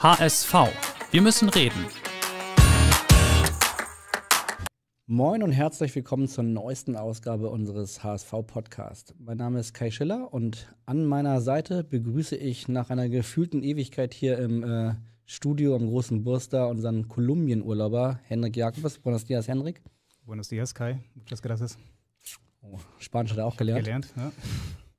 HSV. Wir müssen reden. Moin und herzlich willkommen zur neuesten Ausgabe unseres hsv podcasts Mein Name ist Kai Schiller und an meiner Seite begrüße ich nach einer gefühlten Ewigkeit hier im äh, Studio am Großen Burster unseren Kolumbien-Urlauber Henrik Jakobus. Buenos dias, Henrik. Buenos dias, Kai. Muchas gracias. Oh, Spanisch hat er auch gelernt. Gelernt, ja.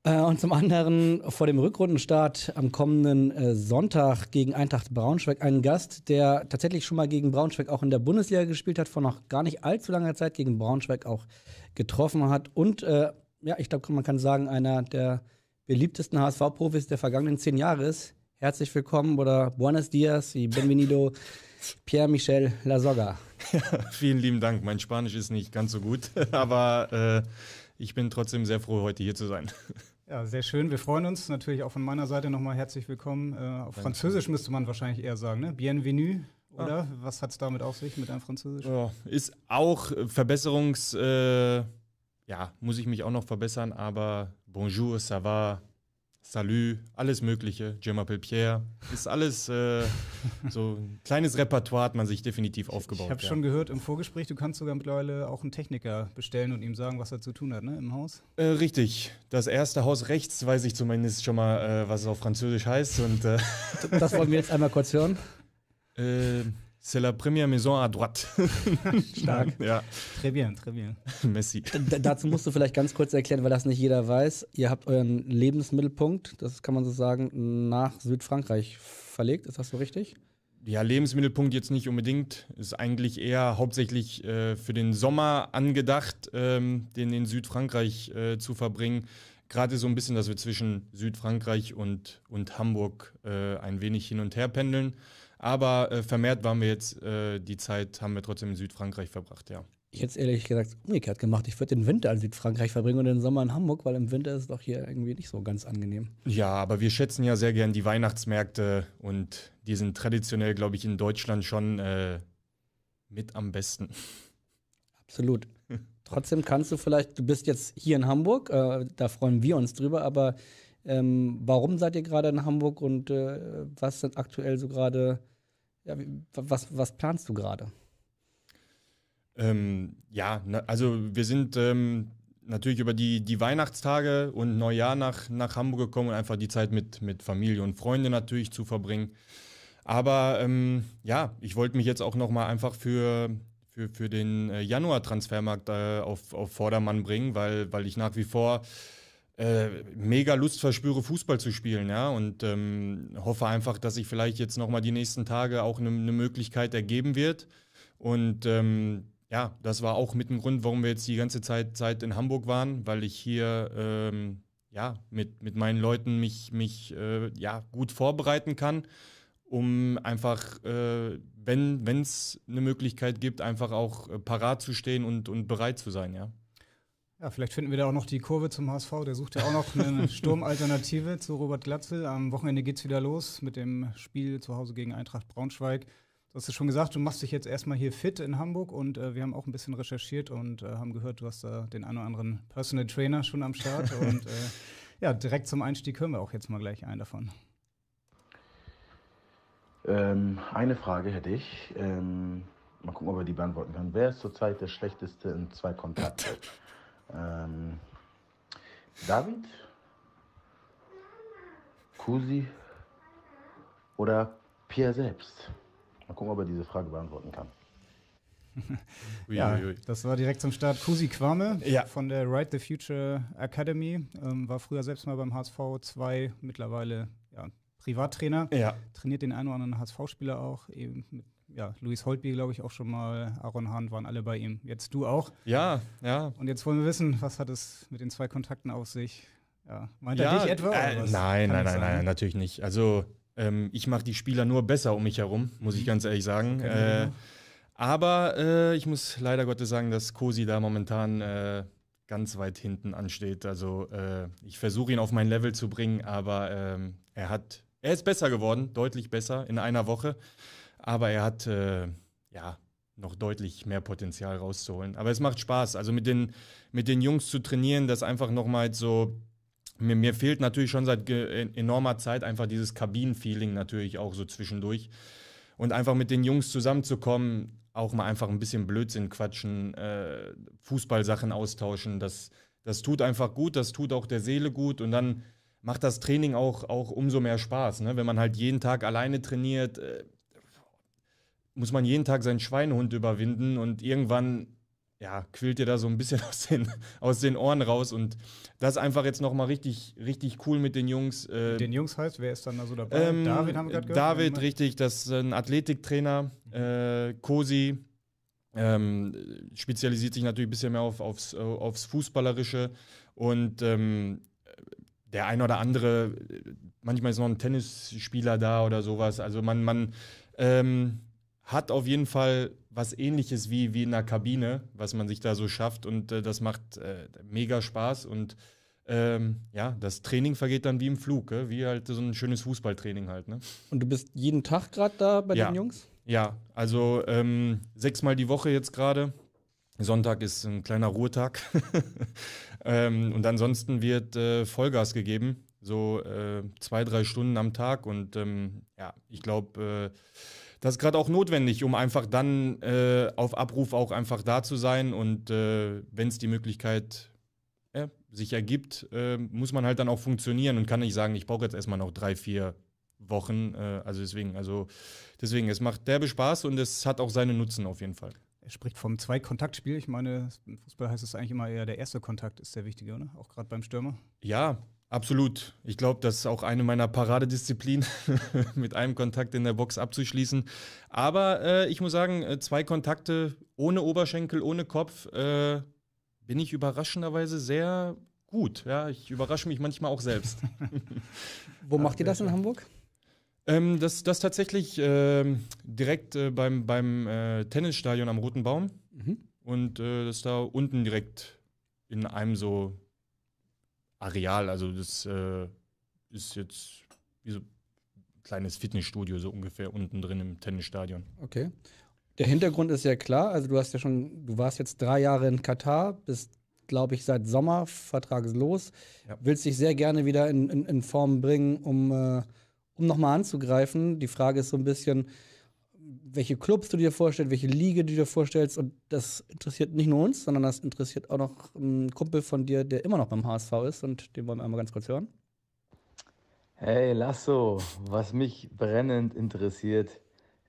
Äh, und zum anderen vor dem Rückrundenstart am kommenden äh, Sonntag gegen Eintracht Braunschweig einen Gast, der tatsächlich schon mal gegen Braunschweig auch in der Bundesliga gespielt hat, vor noch gar nicht allzu langer Zeit gegen Braunschweig auch getroffen hat. Und äh, ja, ich glaube, man kann sagen, einer der beliebtesten HSV-Profis der vergangenen zehn Jahre ist. Herzlich willkommen oder Buenos Dias, y bienvenido, Pierre-Michel Lasoga. Ja, vielen lieben Dank. Mein Spanisch ist nicht ganz so gut, aber äh, ich bin trotzdem sehr froh, heute hier zu sein. Ja, sehr schön. Wir freuen uns natürlich auch von meiner Seite nochmal herzlich willkommen. Äh, auf Französisch müsste man wahrscheinlich eher sagen, ne? Bienvenue. Ah. Oder ah. was hat es damit auf sich mit einem Französisch? Ja, ist auch äh, Verbesserungs. Äh, ja, muss ich mich auch noch verbessern, aber bonjour, ça va, Salü, alles Mögliche, Gemma Pierre. ist alles äh, so ein kleines Repertoire hat man sich definitiv aufgebaut. Ich habe ja. schon gehört im Vorgespräch, du kannst sogar mittlerweile auch einen Techniker bestellen und ihm sagen, was er zu tun hat, ne, im Haus? Äh, richtig. Das erste Haus rechts weiß ich zumindest schon mal, äh, was es auf Französisch heißt. Und, äh das wollen wir jetzt einmal kurz hören. Ähm, C'est la première maison à droite. Stark. Ja. Très bien, très bien. Messi. D dazu musst du vielleicht ganz kurz erklären, weil das nicht jeder weiß. Ihr habt euren Lebensmittelpunkt, das kann man so sagen, nach Südfrankreich verlegt. Ist das so richtig? Ja, Lebensmittelpunkt jetzt nicht unbedingt. Ist eigentlich eher hauptsächlich äh, für den Sommer angedacht, ähm, den in Südfrankreich äh, zu verbringen. Gerade so ein bisschen, dass wir zwischen Südfrankreich und, und Hamburg äh, ein wenig hin und her pendeln. Aber äh, vermehrt waren wir jetzt, äh, die Zeit haben wir trotzdem in Südfrankreich verbracht, ja. Ich hätte es ehrlich gesagt umgekehrt gemacht. Ich würde den Winter in Südfrankreich verbringen und den Sommer in Hamburg, weil im Winter ist es doch hier irgendwie nicht so ganz angenehm. Ja, aber wir schätzen ja sehr gern die Weihnachtsmärkte und die sind traditionell, glaube ich, in Deutschland schon äh, mit am besten. Absolut. Trotzdem kannst du vielleicht, du bist jetzt hier in Hamburg, äh, da freuen wir uns drüber, aber ähm, warum seid ihr gerade in Hamburg und äh, was sind aktuell so gerade ja, was, was planst du gerade? Ähm, ja, na, also wir sind ähm, natürlich über die, die Weihnachtstage und Neujahr nach, nach Hamburg gekommen und einfach die Zeit mit, mit Familie und Freunden natürlich zu verbringen. Aber ähm, ja, ich wollte mich jetzt auch nochmal einfach für, für, für den äh, Januar-Transfermarkt äh, auf, auf Vordermann bringen, weil, weil ich nach wie vor äh, mega Lust verspüre, Fußball zu spielen, ja, und ähm, hoffe einfach, dass sich vielleicht jetzt nochmal die nächsten Tage auch eine ne Möglichkeit ergeben wird. Und ähm, ja, das war auch mit dem Grund, warum wir jetzt die ganze Zeit, Zeit in Hamburg waren, weil ich hier ähm, ja, mit, mit meinen Leuten mich, mich äh, ja, gut vorbereiten kann, um einfach, äh, wenn es eine Möglichkeit gibt, einfach auch äh, parat zu stehen und, und bereit zu sein, ja. Ja, vielleicht finden wir da auch noch die Kurve zum HSV. Der sucht ja auch noch eine Sturmalternative zu Robert Glatzel. Am Wochenende geht es wieder los mit dem Spiel zu Hause gegen Eintracht Braunschweig. Du hast es schon gesagt, du machst dich jetzt erstmal hier fit in Hamburg und äh, wir haben auch ein bisschen recherchiert und äh, haben gehört, du hast da den einen oder anderen Personal Trainer schon am Start. und äh, ja, direkt zum Einstieg hören wir auch jetzt mal gleich einen davon. Ähm, eine Frage hätte ich. Ähm, mal gucken, ob er die beantworten kann. Wer ist zurzeit der schlechteste in zwei Kontakten? ähm, David, Kusi oder Pierre selbst? Mal gucken, ob er diese Frage beantworten kann. ja, das war direkt zum Start. Kusi Kwame ja. von der Ride the Future Academy ähm, war früher selbst mal beim HSV 2, mittlerweile ja, Privattrainer. Ja. Trainiert den einen oder anderen HSV-Spieler auch, eben mit ja, Luis Holtby, glaube ich, auch schon mal, Aaron Hahn waren alle bei ihm. Jetzt du auch. Ja, ja. Und jetzt wollen wir wissen, was hat es mit den zwei Kontakten auf sich? Ja. Meint ja, er dich etwa? Äh, nein, nein, nein, nein, natürlich nicht. Also ähm, ich mache die Spieler nur besser um mich herum, muss ich mhm. ganz ehrlich sagen. Okay, äh, aber äh, ich muss leider Gottes sagen, dass Kosi da momentan äh, ganz weit hinten ansteht. Also äh, ich versuche ihn auf mein Level zu bringen, aber ähm, er hat, er ist besser geworden, deutlich besser in einer Woche. Aber er hat äh, ja noch deutlich mehr Potenzial rauszuholen. Aber es macht Spaß. Also mit den, mit den Jungs zu trainieren, das einfach nochmal so. Mir, mir, fehlt natürlich schon seit enormer Zeit einfach dieses Kabinenfeeling natürlich auch so zwischendurch. Und einfach mit den Jungs zusammenzukommen, auch mal einfach ein bisschen Blödsinn quatschen, äh, Fußballsachen austauschen, das, das tut einfach gut, das tut auch der Seele gut und dann macht das Training auch, auch umso mehr Spaß. Ne? Wenn man halt jeden Tag alleine trainiert, äh, muss man jeden Tag seinen Schweinehund überwinden und irgendwann ja, quillt dir da so ein bisschen aus den, aus den Ohren raus. Und das ist einfach jetzt nochmal richtig, richtig cool mit den Jungs. Äh, den Jungs heißt, wer ist dann da so dabei? Ähm, David haben wir gerade gehört. David, richtig, das ist ein Athletiktrainer. Mhm. Äh, Kosi ähm, spezialisiert sich natürlich ein bisschen mehr auf, aufs, äh, aufs Fußballerische. Und ähm, der ein oder andere, äh, manchmal ist noch ein Tennisspieler da oder sowas. Also man, man, ähm, hat auf jeden Fall was ähnliches wie, wie in der Kabine, was man sich da so schafft und äh, das macht äh, mega Spaß und ähm, ja, das Training vergeht dann wie im Flug, äh? wie halt so ein schönes Fußballtraining halt. Ne? Und du bist jeden Tag gerade da bei ja. den Jungs? Ja, also ähm, sechsmal die Woche jetzt gerade. Sonntag ist ein kleiner Ruhetag. ähm, und ansonsten wird äh, Vollgas gegeben, so äh, zwei, drei Stunden am Tag. Und ähm, ja, ich glaube, äh, das ist gerade auch notwendig, um einfach dann äh, auf Abruf auch einfach da zu sein. Und äh, wenn es die Möglichkeit äh, sich ergibt, äh, muss man halt dann auch funktionieren und kann nicht sagen, ich brauche jetzt erstmal noch drei, vier Wochen. Äh, also deswegen, also deswegen, es macht derbe Spaß und es hat auch seine Nutzen auf jeden Fall. Er spricht vom Zweikontaktspiel. Ich meine, im Fußball heißt es eigentlich immer eher, der erste Kontakt ist der wichtige, oder? Auch gerade beim Stürmer. Ja, Absolut. Ich glaube, das ist auch eine meiner Paradedisziplinen, mit einem Kontakt in der Box abzuschließen. Aber äh, ich muss sagen, äh, zwei Kontakte ohne Oberschenkel, ohne Kopf, äh, bin ich überraschenderweise sehr gut. Ja, ich überrasche mich manchmal auch selbst. Wo macht ihr das in Hamburg? Ähm, das, das tatsächlich äh, direkt äh, beim, beim äh, Tennisstadion am Roten Baum. Mhm. Und das da unten direkt in einem so Areal. Also das äh, ist jetzt wie so ein kleines Fitnessstudio so ungefähr unten drin im Tennisstadion. Okay. Der Hintergrund ist ja klar. Also du hast ja schon, du warst jetzt drei Jahre in Katar, bist, glaube ich, seit Sommer vertragslos. Ja. Willst dich sehr gerne wieder in, in, in Form bringen, um, äh, um nochmal anzugreifen. Die Frage ist so ein bisschen, welche Clubs du dir vorstellst, welche Liga du dir vorstellst. Und das interessiert nicht nur uns, sondern das interessiert auch noch einen Kumpel von dir, der immer noch beim HSV ist. Und den wollen wir einmal ganz kurz hören. Hey Lasso, was mich brennend interessiert,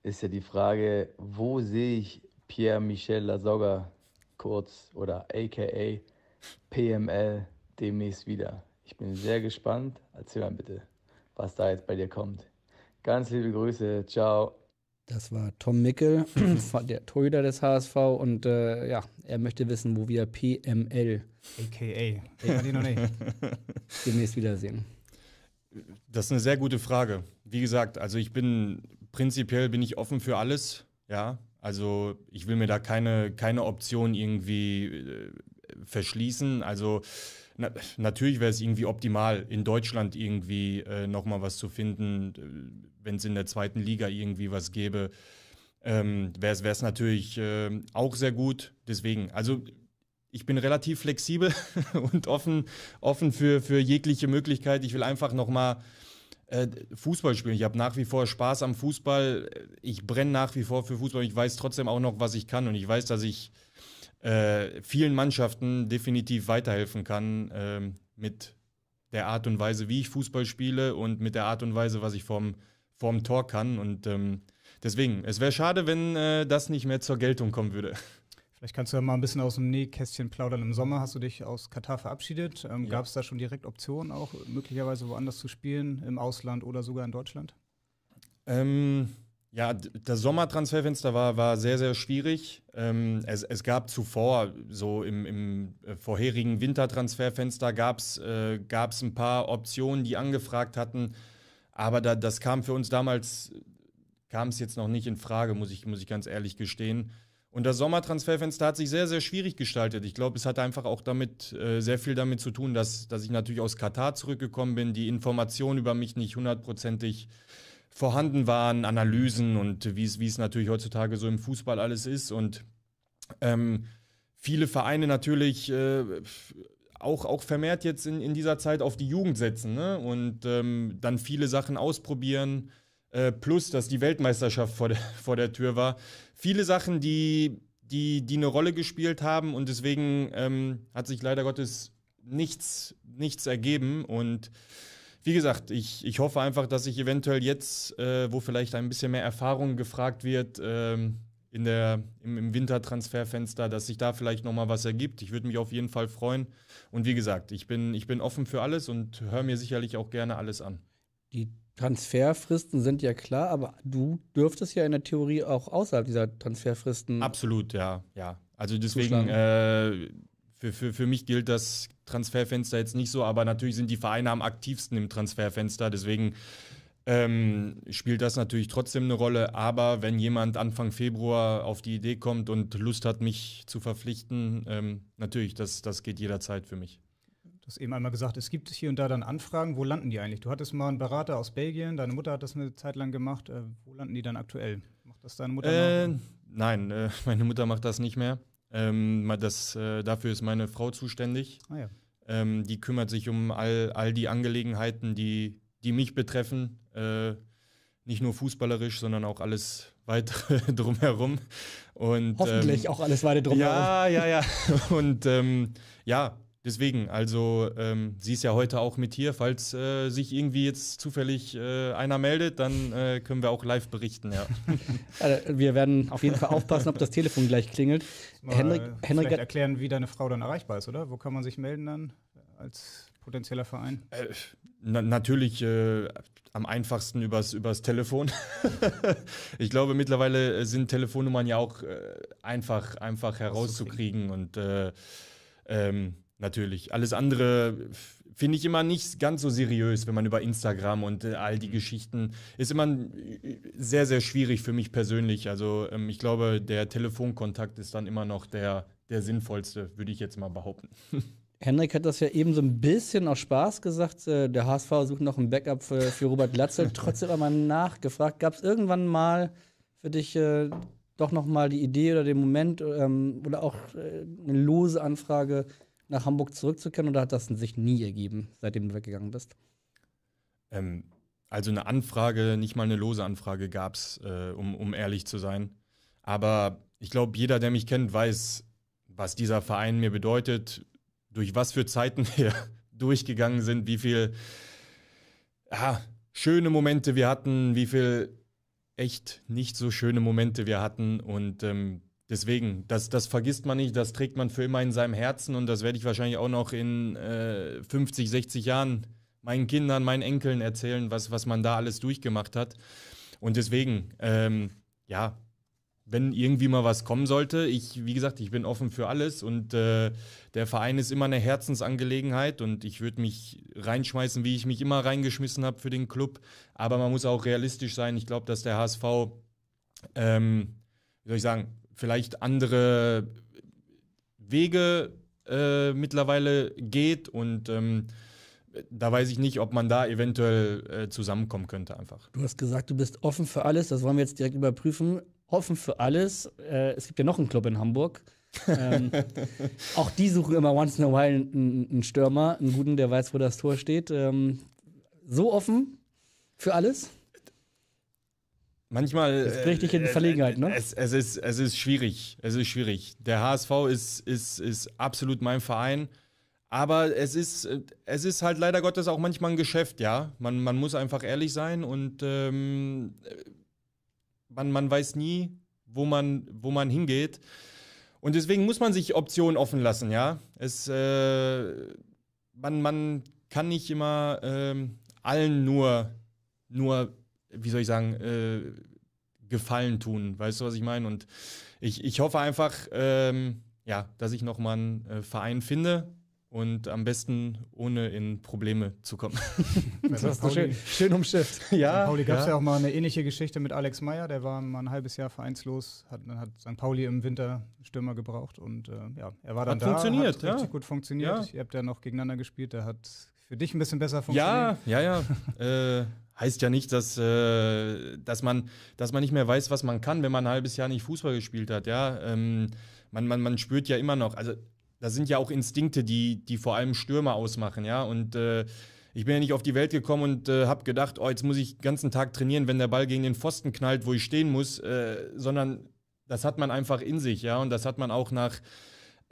ist ja die Frage, wo sehe ich Pierre-Michel Lasoga kurz oder aka PML, demnächst wieder? Ich bin sehr gespannt. Erzähl mal bitte, was da jetzt bei dir kommt. Ganz liebe Grüße, ciao. Das war Tom Mickel, der Torhüter des HSV. Und äh, ja, er möchte wissen, wo wir PML. AKA. demnächst wiedersehen. Das ist eine sehr gute Frage. Wie gesagt, also ich bin prinzipiell bin ich offen für alles. Ja, also ich will mir da keine, keine Option irgendwie äh, verschließen. Also na, natürlich wäre es irgendwie optimal, in Deutschland irgendwie äh, nochmal was zu finden, äh, wenn es in der zweiten Liga irgendwie was gäbe. Ähm, wäre es natürlich äh, auch sehr gut. Deswegen, also ich bin relativ flexibel und offen, offen für, für jegliche Möglichkeit. Ich will einfach nochmal äh, Fußball spielen. Ich habe nach wie vor Spaß am Fußball. Ich brenne nach wie vor für Fußball. Ich weiß trotzdem auch noch, was ich kann. Und ich weiß, dass ich äh, vielen Mannschaften definitiv weiterhelfen kann äh, mit der Art und Weise, wie ich Fußball spiele und mit der Art und Weise, was ich vorm, vorm Tor kann. Und ähm, deswegen, es wäre schade, wenn äh, das nicht mehr zur Geltung kommen würde. Vielleicht kannst du ja mal ein bisschen aus dem Nähkästchen plaudern. Im Sommer hast du dich aus Katar verabschiedet. Ähm, ja. Gab es da schon direkt Optionen, auch möglicherweise woanders zu spielen, im Ausland oder sogar in Deutschland? Ähm, ja, das Sommertransferfenster war, war sehr, sehr schwierig. Ähm, es, es gab zuvor, so im, im äh, vorherigen Wintertransferfenster, gab es äh, ein paar Optionen, die angefragt hatten. Aber da, das kam für uns damals, kam es jetzt noch nicht in Frage, muss ich, muss ich ganz ehrlich gestehen. Und das Sommertransferfenster hat sich sehr, sehr schwierig gestaltet. Ich glaube, es hat einfach auch damit, äh, sehr viel damit zu tun, dass, dass ich natürlich aus Katar zurückgekommen bin, die Informationen über mich nicht hundertprozentig vorhanden waren, Analysen und wie es natürlich heutzutage so im Fußball alles ist. Und ähm, viele Vereine natürlich äh, auch, auch vermehrt jetzt in, in dieser Zeit auf die Jugend setzen ne? und ähm, dann viele Sachen ausprobieren. Äh, plus, dass die Weltmeisterschaft vor der, vor der Tür war. Viele Sachen, die, die, die eine Rolle gespielt haben und deswegen ähm, hat sich leider Gottes nichts, nichts ergeben und wie gesagt, ich, ich hoffe einfach, dass ich eventuell jetzt, äh, wo vielleicht ein bisschen mehr Erfahrung gefragt wird, ähm, in der, im, im Wintertransferfenster, dass sich da vielleicht nochmal was ergibt. Ich würde mich auf jeden Fall freuen. Und wie gesagt, ich bin, ich bin offen für alles und höre mir sicherlich auch gerne alles an. Die Transferfristen sind ja klar, aber du dürftest ja in der Theorie auch außerhalb dieser Transferfristen. Absolut, ja, ja. Also deswegen, äh, für, für, für mich gilt das Transferfenster jetzt nicht so, aber natürlich sind die Vereine am aktivsten im Transferfenster, deswegen ähm, spielt das natürlich trotzdem eine Rolle. Aber wenn jemand Anfang Februar auf die Idee kommt und Lust hat, mich zu verpflichten, ähm, natürlich, das, das geht jederzeit für mich. Du hast eben einmal gesagt, es gibt hier und da dann Anfragen. Wo landen die eigentlich? Du hattest mal einen Berater aus Belgien, deine Mutter hat das eine Zeit lang gemacht. Äh, wo landen die dann aktuell? Macht das deine Mutter? Äh, noch? Nein, äh, meine Mutter macht das nicht mehr. Ähm, das, äh, dafür ist meine Frau zuständig. Ah, ja. ähm, die kümmert sich um all, all die Angelegenheiten, die, die mich betreffen. Äh, nicht nur fußballerisch, sondern auch alles weitere drumherum. Und, Hoffentlich ähm, auch alles weitere drumherum. Ja, ja, ähm, ja. Und ja, Deswegen, also ähm, sie ist ja heute auch mit hier. Falls äh, sich irgendwie jetzt zufällig äh, einer meldet, dann äh, können wir auch live berichten, ja. also, wir werden auf jeden Fall aufpassen, ob das Telefon gleich klingelt. Henrik, Henrik vielleicht erklären, wie deine Frau dann erreichbar ist, oder? Wo kann man sich melden dann als potenzieller Verein? Äh, na, natürlich äh, am einfachsten übers, übers Telefon. ich glaube, mittlerweile äh, sind Telefonnummern ja auch einfach, einfach herauszukriegen und ähm, Natürlich. Alles andere finde ich immer nicht ganz so seriös, wenn man über Instagram und äh, all die mhm. Geschichten ist immer äh, sehr, sehr schwierig für mich persönlich. Also ähm, ich glaube, der Telefonkontakt ist dann immer noch der, der sinnvollste, würde ich jetzt mal behaupten. Henrik hat das ja eben so ein bisschen aus Spaß gesagt. Äh, der HSV sucht noch ein Backup für, für Robert Glatzel. Trotzdem einmal nachgefragt. Gab es irgendwann mal für dich äh, doch noch mal die Idee oder den Moment ähm, oder auch äh, eine lose Anfrage? nach Hamburg zurückzukehren oder hat das sich nie ergeben, seitdem du weggegangen bist? Ähm, also eine Anfrage, nicht mal eine lose Anfrage gab es, äh, um, um ehrlich zu sein. Aber ich glaube, jeder, der mich kennt, weiß, was dieser Verein mir bedeutet, durch was für Zeiten wir durchgegangen sind, wie viel ah, schöne Momente wir hatten, wie viel echt nicht so schöne Momente wir hatten. Und ähm, Deswegen, das, das vergisst man nicht, das trägt man für immer in seinem Herzen und das werde ich wahrscheinlich auch noch in äh, 50, 60 Jahren meinen Kindern, meinen Enkeln erzählen, was, was man da alles durchgemacht hat. Und deswegen, ähm, ja, wenn irgendwie mal was kommen sollte, ich, wie gesagt, ich bin offen für alles und äh, der Verein ist immer eine Herzensangelegenheit und ich würde mich reinschmeißen, wie ich mich immer reingeschmissen habe für den Club. Aber man muss auch realistisch sein. Ich glaube, dass der HSV, ähm, wie soll ich sagen, vielleicht andere Wege äh, mittlerweile geht und ähm, da weiß ich nicht, ob man da eventuell äh, zusammenkommen könnte einfach. Du hast gesagt, du bist offen für alles, das wollen wir jetzt direkt überprüfen. Offen für alles. Äh, es gibt ja noch einen Club in Hamburg. ähm, auch die suchen immer once in a while einen, einen, Stürmer, einen guten, der weiß, wo das Tor steht. Ähm, so offen für alles? manchmal. Das äh, bringt dich in äh, Verlegenheit, ne? Es, es, ist, es ist schwierig. Es ist schwierig. Der HSV ist, ist, ist absolut mein Verein. Aber es ist, äh, es ist halt leider Gottes auch manchmal ein Geschäft, ja. Man, man muss einfach ehrlich sein und ähm, man, man weiß nie, wo man, wo man hingeht. Und deswegen muss man sich Optionen offen lassen, ja. Es, äh, man, man kann nicht immer ähm, allen nur, nur wie soll ich sagen, äh, Gefallen tun. Weißt du, was ich meine? Und ich, ich hoffe einfach, ähm, ja, dass ich nochmal einen äh, Verein finde, und am besten ohne in Probleme zu kommen. das hast du also schön, schön umschifft. Ja, Pauli gab es ja. ja. auch mal eine ähnliche Geschichte mit Alex Meyer, der war mal ein halbes Jahr vereinslos, hat, dann hat St. Pauli im Winter Stürmer gebraucht und äh, ja, er war dann hat da, funktioniert, hat ja. richtig gut funktioniert. Ja. Ihr habt ja noch gegeneinander gespielt, der hat für dich ein bisschen besser funktioniert. Ja, ja, ja. äh, heißt ja nicht, dass, äh, dass, man, dass man nicht mehr weiß, was man kann, wenn man ein halbes Jahr nicht Fußball gespielt hat. Ja? Ähm, man, man, man spürt ja immer noch, also das sind ja auch Instinkte, die, die vor allem Stürmer ausmachen. Ja? Und äh, ich bin ja nicht auf die Welt gekommen und äh, habe gedacht, oh, jetzt muss ich den ganzen Tag trainieren, wenn der Ball gegen den Pfosten knallt, wo ich stehen muss, äh, sondern das hat man einfach in sich, ja, und das hat man auch nach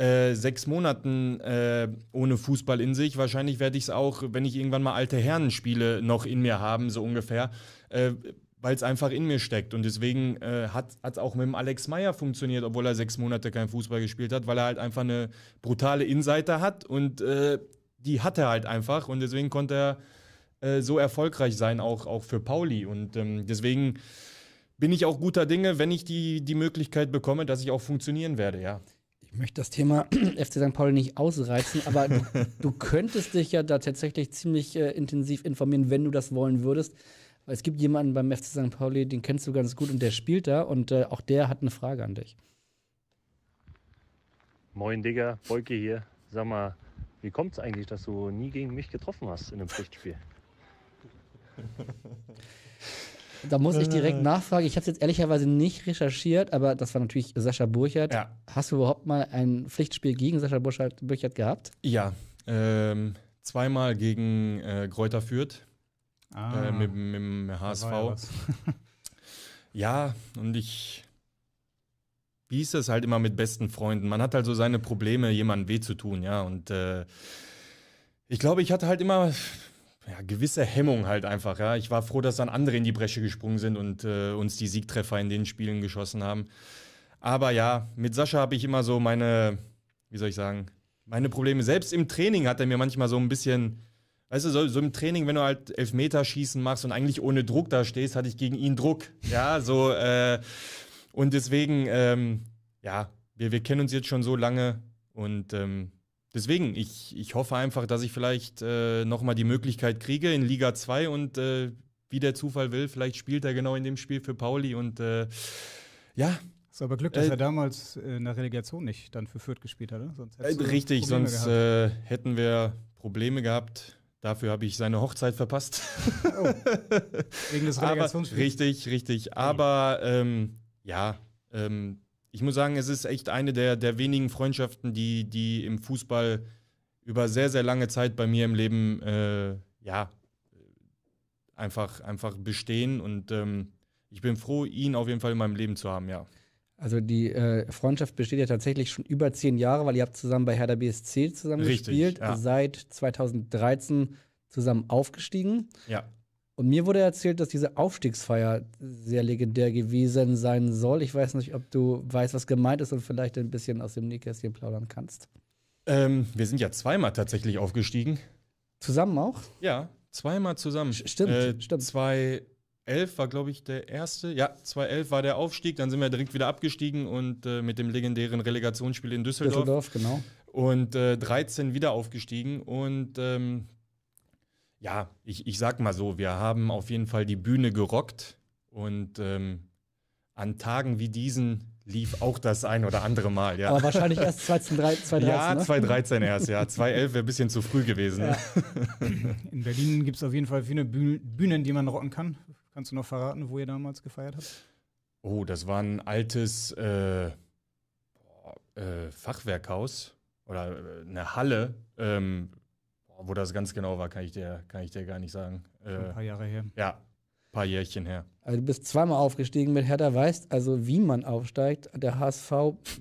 äh, sechs Monaten äh, ohne Fußball in sich. Wahrscheinlich werde ich es auch, wenn ich irgendwann mal alte Herren spiele, noch in mir haben, so ungefähr. Äh, weil es einfach in mir steckt. Und deswegen äh, hat es auch mit dem Alex Meyer funktioniert, obwohl er sechs Monate kein Fußball gespielt hat, weil er halt einfach eine brutale Insider hat und äh, die hat er halt einfach. Und deswegen konnte er äh, so erfolgreich sein, auch, auch für Pauli. Und ähm, deswegen bin ich auch guter Dinge, wenn ich die, die Möglichkeit bekomme, dass ich auch funktionieren werde, ja ich möchte das Thema FC St. Pauli nicht ausreizen, aber du, du könntest dich ja da tatsächlich ziemlich äh, intensiv informieren, wenn du das wollen würdest. Es gibt jemanden beim FC St. Pauli, den kennst du ganz gut und der spielt da und äh, auch der hat eine Frage an dich. Moin Digga, Volke hier. Sag mal, wie kommt es eigentlich, dass du nie gegen mich getroffen hast in einem Pflichtspiel? Da muss ich direkt äh. nachfragen. Ich habe es jetzt ehrlicherweise nicht recherchiert, aber das war natürlich Sascha Burchert. Ja. Hast du überhaupt mal ein Pflichtspiel gegen Sascha Burchert, Burchert gehabt? Ja. Ähm, zweimal gegen äh, Kräuter Fürth. Ah, äh, mit, mit, dem HSV. Ja, ja, und ich wie ist es halt immer mit besten Freunden. Man hat halt so seine Probleme, jemandem weh zu tun, ja. Und äh, ich glaube, ich hatte halt immer ja, gewisse Hemmung halt einfach. Ja. Ich war froh, dass dann andere in die Bresche gesprungen sind und äh, uns die Siegtreffer in den Spielen geschossen haben. Aber ja, mit Sascha habe ich immer so meine, wie soll ich sagen, meine Probleme. Selbst im Training hat er mir manchmal so ein bisschen, weißt du, so, so im Training, wenn du halt Elfmeterschießen machst und eigentlich ohne Druck da stehst, hatte ich gegen ihn Druck. Ja, so, äh, und deswegen, ähm, ja, wir, wir kennen uns jetzt schon so lange und ähm, deswegen, ich, ich hoffe einfach, dass ich vielleicht äh, nochmal die Möglichkeit kriege in Liga 2 und äh, wie der Zufall will, vielleicht spielt er genau in dem Spiel für Pauli und äh, ja. Ist aber Glück, dass äh, er damals in der Relegation nicht dann für Fürth gespielt hat, oder? Ne? Sonst richtig, Probleme sonst äh, hätten wir Probleme gehabt. Dafür habe ich seine Hochzeit verpasst. Oh, wegen des Relegationsspiels. Richtig, richtig. Hm. Aber ähm, ja, ähm, ich muss sagen, es ist echt eine der, der wenigen Freundschaften, die, die im Fußball über sehr, sehr lange Zeit bei mir im Leben äh, ja, einfach, einfach bestehen. Und ähm, ich bin froh, ihn auf jeden Fall in meinem Leben zu haben, ja. Also die äh, Freundschaft besteht ja tatsächlich schon über zehn Jahre, weil ihr habt zusammen bei Herder BSC zusammen Richtig, gespielt, ja. seit 2013 zusammen aufgestiegen. Ja. Und mir wurde erzählt, dass diese Aufstiegsfeier sehr legendär gewesen sein soll. Ich weiß nicht, ob du weißt, was gemeint ist und vielleicht ein bisschen aus dem Nähkästchen plaudern kannst. Ähm, wir sind ja zweimal tatsächlich aufgestiegen. Zusammen auch? Ja, zweimal zusammen. Stimmt, äh, stimmt. 2011 war, glaube ich, der erste. Ja, 2011 war der Aufstieg. Dann sind wir direkt wieder abgestiegen und äh, mit dem legendären Relegationsspiel in Düsseldorf. Düsseldorf, genau. Und äh, 13 wieder aufgestiegen. Und ähm, ja, ich, ich sag mal so, wir haben auf jeden Fall die Bühne gerockt und ähm, an Tagen wie diesen lief auch das ein oder andere Mal, ja. Aber wahrscheinlich erst 2013, 2013 Ja, 2013 ne? erst, ja. 2011 wäre ein bisschen zu früh gewesen. Ne? Ja. In Berlin gibt es auf jeden Fall viele Bühnen, die man rocken kann. Kannst du noch verraten, wo ihr damals gefeiert habt? Oh, das war ein altes äh, äh, Fachwerkhaus oder äh, eine Halle. Ähm, wo das ganz genau war, kann ich dir, kann ich dir gar nicht sagen. Äh, ein paar Jahre her. Ja, ein paar Jährchen her. Also du bist zweimal aufgestiegen mit Hertha, weißt also, wie man aufsteigt. Der HSV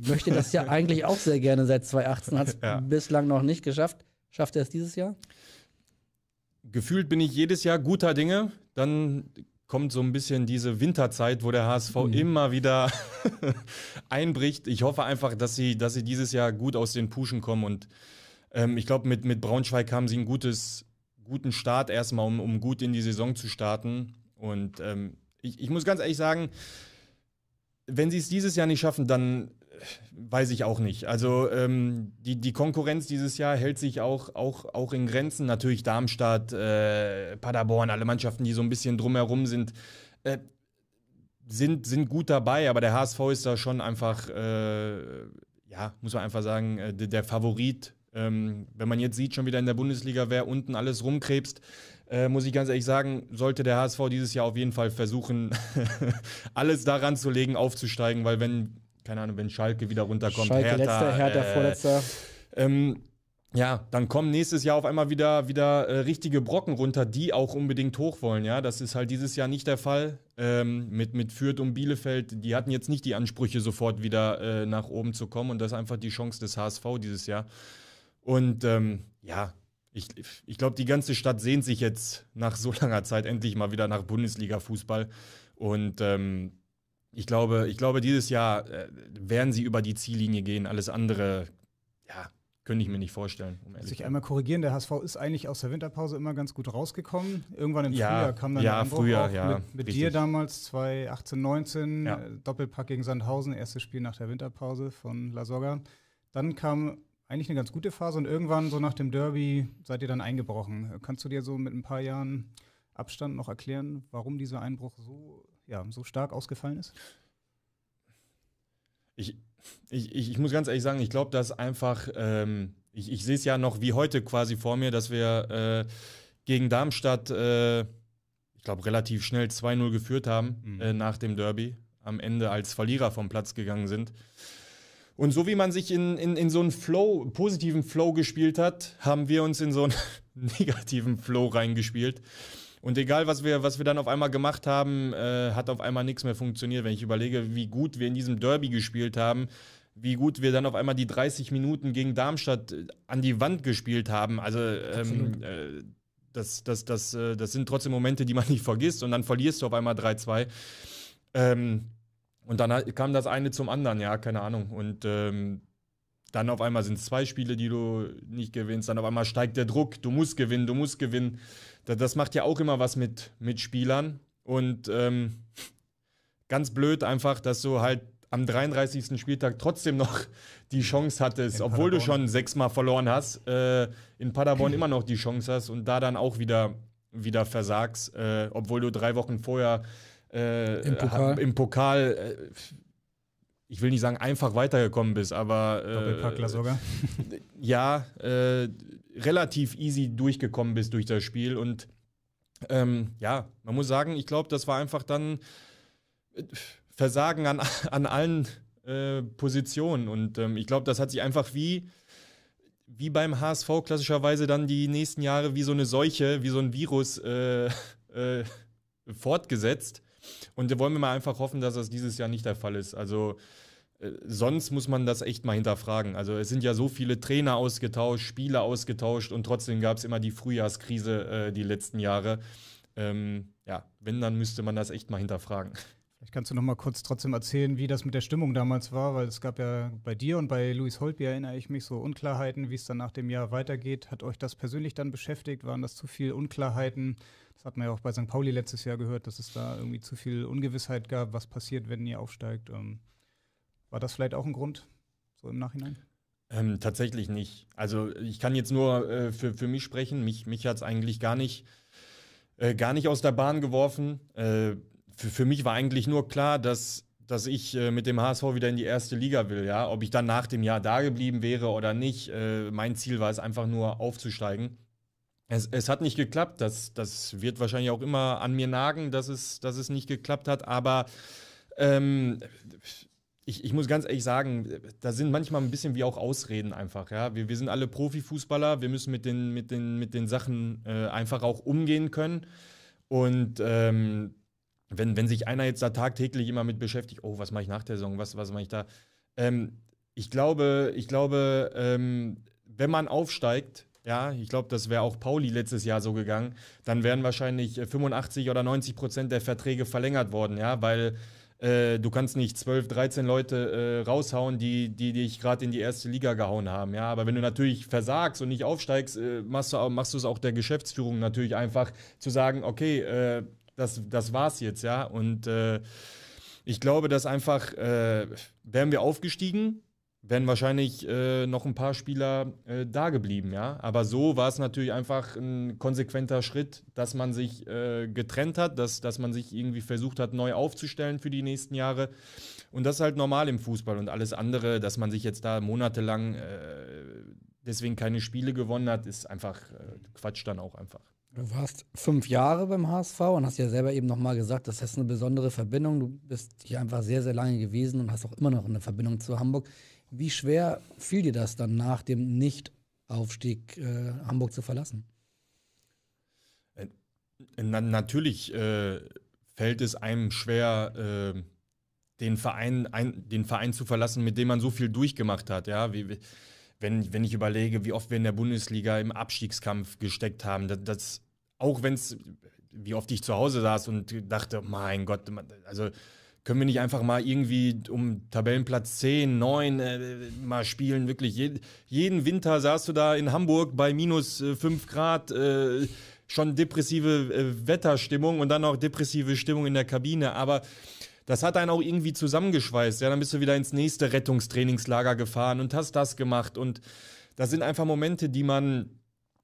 möchte das ja eigentlich auch sehr gerne seit 2018, hat es ja. bislang noch nicht geschafft. Schafft er es dieses Jahr? Gefühlt bin ich jedes Jahr guter Dinge. Dann kommt so ein bisschen diese Winterzeit, wo der HSV mhm. immer wieder einbricht. Ich hoffe einfach, dass sie, dass sie dieses Jahr gut aus den Puschen kommen und ähm, ich glaube, mit, mit Braunschweig haben sie einen gutes, guten Start erstmal, um, um gut in die Saison zu starten. Und ähm, ich, ich muss ganz ehrlich sagen, wenn sie es dieses Jahr nicht schaffen, dann äh, weiß ich auch nicht. Also ähm, die, die Konkurrenz dieses Jahr hält sich auch, auch, auch in Grenzen. Natürlich Darmstadt, äh, Paderborn, alle Mannschaften, die so ein bisschen drumherum sind, äh, sind, sind gut dabei, aber der HSV ist da schon einfach, äh, ja, muss man einfach sagen, äh, der Favorit ähm, wenn man jetzt sieht, schon wieder in der Bundesliga, wer unten alles rumkrebst, äh, muss ich ganz ehrlich sagen, sollte der HSV dieses Jahr auf jeden Fall versuchen, alles daran zu legen, aufzusteigen, weil wenn, keine Ahnung, wenn Schalke wieder runterkommt, Schalke Hertha, letzter, Hertha, äh, vorletzter. Ähm, ja, dann kommen nächstes Jahr auf einmal wieder, wieder äh, richtige Brocken runter, die auch unbedingt hoch wollen. Ja, das ist halt dieses Jahr nicht der Fall. Ähm, mit, mit Fürth und Bielefeld, die hatten jetzt nicht die Ansprüche, sofort wieder äh, nach oben zu kommen. Und das ist einfach die Chance des HSV dieses Jahr, und ähm, ja, ich, ich glaube, die ganze Stadt sehnt sich jetzt nach so langer Zeit endlich mal wieder nach Bundesliga-Fußball. Und ähm, ich, glaube, ich glaube, dieses Jahr äh, werden sie über die Ziellinie gehen. Alles andere, ja, könnte ich mir nicht vorstellen. Um Muss ich einmal korrigieren, der HSV ist eigentlich aus der Winterpause immer ganz gut rausgekommen. Irgendwann im ja, Frühjahr kam dann ja, der Frühjahr, auch ja, mit, mit dir damals, 2018, 19, ja. Äh, Doppelpack gegen Sandhausen, erstes Spiel nach der Winterpause von La Soga. Dann kam eigentlich eine ganz gute Phase und irgendwann, so nach dem Derby, seid ihr dann eingebrochen. Kannst du dir so mit ein paar Jahren Abstand noch erklären, warum dieser Einbruch so, ja, so stark ausgefallen ist? Ich, ich, ich muss ganz ehrlich sagen, ich glaube, dass einfach, ähm, ich, ich sehe es ja noch wie heute quasi vor mir, dass wir äh, gegen Darmstadt, äh, ich glaube, relativ schnell 2-0 geführt haben mhm. äh, nach dem Derby, am Ende als Verlierer vom Platz gegangen sind. Und so wie man sich in, in, in so einen Flow, positiven Flow gespielt hat, haben wir uns in so einen negativen Flow reingespielt. Und egal, was wir, was wir dann auf einmal gemacht haben, äh, hat auf einmal nichts mehr funktioniert. Wenn ich überlege, wie gut wir in diesem Derby gespielt haben, wie gut wir dann auf einmal die 30 Minuten gegen Darmstadt äh, an die Wand gespielt haben. Also ähm, äh, das, das, das, äh, das sind trotzdem Momente, die man nicht vergisst. Und dann verlierst du auf einmal 3-2. Ähm, und dann kam das eine zum anderen, ja, keine Ahnung. Und ähm, dann auf einmal sind es zwei Spiele, die du nicht gewinnst. Dann auf einmal steigt der Druck, du musst gewinnen, du musst gewinnen. Das, das macht ja auch immer was mit, mit Spielern. Und ähm, ganz blöd einfach, dass du halt am 33. Spieltag trotzdem noch die Chance hattest, in obwohl Paderborn. du schon sechsmal verloren hast, äh, in Paderborn immer noch die Chance hast und da dann auch wieder, wieder versagst, äh, obwohl du drei Wochen vorher äh, im Pokal, im Pokal äh, ich will nicht sagen einfach weitergekommen bist, aber äh, Doppelpackler sogar. ja, äh, relativ easy durchgekommen bist durch das Spiel und ähm, ja, man muss sagen, ich glaube, das war einfach dann äh, Versagen an, an allen äh, Positionen und ähm, ich glaube, das hat sich einfach wie wie beim HSV klassischerweise dann die nächsten Jahre wie so eine Seuche, wie so ein Virus äh, äh, fortgesetzt. Und da wollen wir mal einfach hoffen, dass das dieses Jahr nicht der Fall ist. Also äh, sonst muss man das echt mal hinterfragen. Also es sind ja so viele Trainer ausgetauscht, Spieler ausgetauscht und trotzdem gab es immer die Frühjahrskrise äh, die letzten Jahre. Ähm, ja, wenn, dann müsste man das echt mal hinterfragen. Vielleicht kannst du noch mal kurz trotzdem erzählen, wie das mit der Stimmung damals war, weil es gab ja bei dir und bei Luis Holtby, erinnere ich mich, so Unklarheiten, wie es dann nach dem Jahr weitergeht. Hat euch das persönlich dann beschäftigt? Waren das zu viele Unklarheiten? Das hat man ja auch bei St. Pauli letztes Jahr gehört, dass es da irgendwie zu viel Ungewissheit gab, was passiert, wenn ihr aufsteigt. Ähm, war das vielleicht auch ein Grund, so im Nachhinein? Ähm, tatsächlich nicht. Also ich kann jetzt nur äh, für, für mich sprechen. Mich, mich hat es eigentlich gar nicht, äh, gar nicht aus der Bahn geworfen. Äh, für, für mich war eigentlich nur klar, dass, dass ich äh, mit dem HSV wieder in die erste Liga will. Ja? Ob ich dann nach dem Jahr da geblieben wäre oder nicht, äh, mein Ziel war es einfach nur aufzusteigen. Es, es, hat nicht geklappt. Das, das wird wahrscheinlich auch immer an mir nagen, dass es, dass es nicht geklappt hat. Aber ähm, ich, ich, muss ganz ehrlich sagen, da sind manchmal ein bisschen wie auch Ausreden einfach. Ja? Wir, wir sind alle Profifußballer. Wir müssen mit den, mit den, mit den Sachen äh, einfach auch umgehen können. Und ähm, wenn, wenn sich einer jetzt da tagtäglich immer mit beschäftigt, oh, was mache ich nach der Saison, was, was mache ich da? Ähm, ich glaube, ich glaube ähm, wenn man aufsteigt, ja, ich glaube, das wäre auch Pauli letztes Jahr so gegangen. Dann wären wahrscheinlich 85 äh, oder 90 Prozent der Verträge verlängert worden, ja, weil äh, du kannst nicht 12, 13 Leute äh, raushauen, die, die dich gerade in die erste Liga gehauen haben, ja. Aber wenn du natürlich versagst und nicht aufsteigst, äh, machst du es auch der Geschäftsführung natürlich einfach zu sagen, okay, äh, das, das war's jetzt, ja. Und äh, ich glaube, dass einfach, wären wir aufgestiegen, wären wahrscheinlich äh, noch ein paar Spieler äh, da geblieben, ja. Aber so war es natürlich einfach ein konsequenter Schritt, dass man sich äh, getrennt hat, dass, dass man sich irgendwie versucht hat, neu aufzustellen für die nächsten Jahre. Und das ist halt normal im Fußball und alles andere, dass man sich jetzt da monatelang äh, deswegen keine Spiele gewonnen hat, ist einfach äh, Quatsch dann auch einfach. Du warst fünf Jahre beim HSV und hast ja selber eben nochmal gesagt, das ist eine besondere Verbindung. Du bist hier einfach sehr, sehr lange gewesen und hast auch immer noch eine Verbindung zu Hamburg. Wie schwer fiel dir das dann nach dem Nichtaufstieg äh, Hamburg zu verlassen? Äh, na, natürlich äh, fällt es einem schwer, äh, den, Verein, ein, den Verein zu verlassen, mit dem man so viel durchgemacht hat. Ja? Wie, wenn, wenn ich überlege, wie oft wir in der Bundesliga im Abstiegskampf gesteckt haben, das, das auch wenn es, wie oft ich zu Hause saß und dachte, mein Gott, also können wir nicht einfach mal irgendwie um Tabellenplatz 10, 9 äh, mal spielen? Wirklich, je, jeden Winter saß du da in Hamburg bei minus äh, 5 Grad, äh, schon depressive äh, Wetterstimmung und dann auch depressive Stimmung in der Kabine. Aber das hat einen auch irgendwie zusammengeschweißt. Ja, dann bist du wieder ins nächste Rettungstrainingslager gefahren und hast das gemacht. Und das sind einfach Momente, die man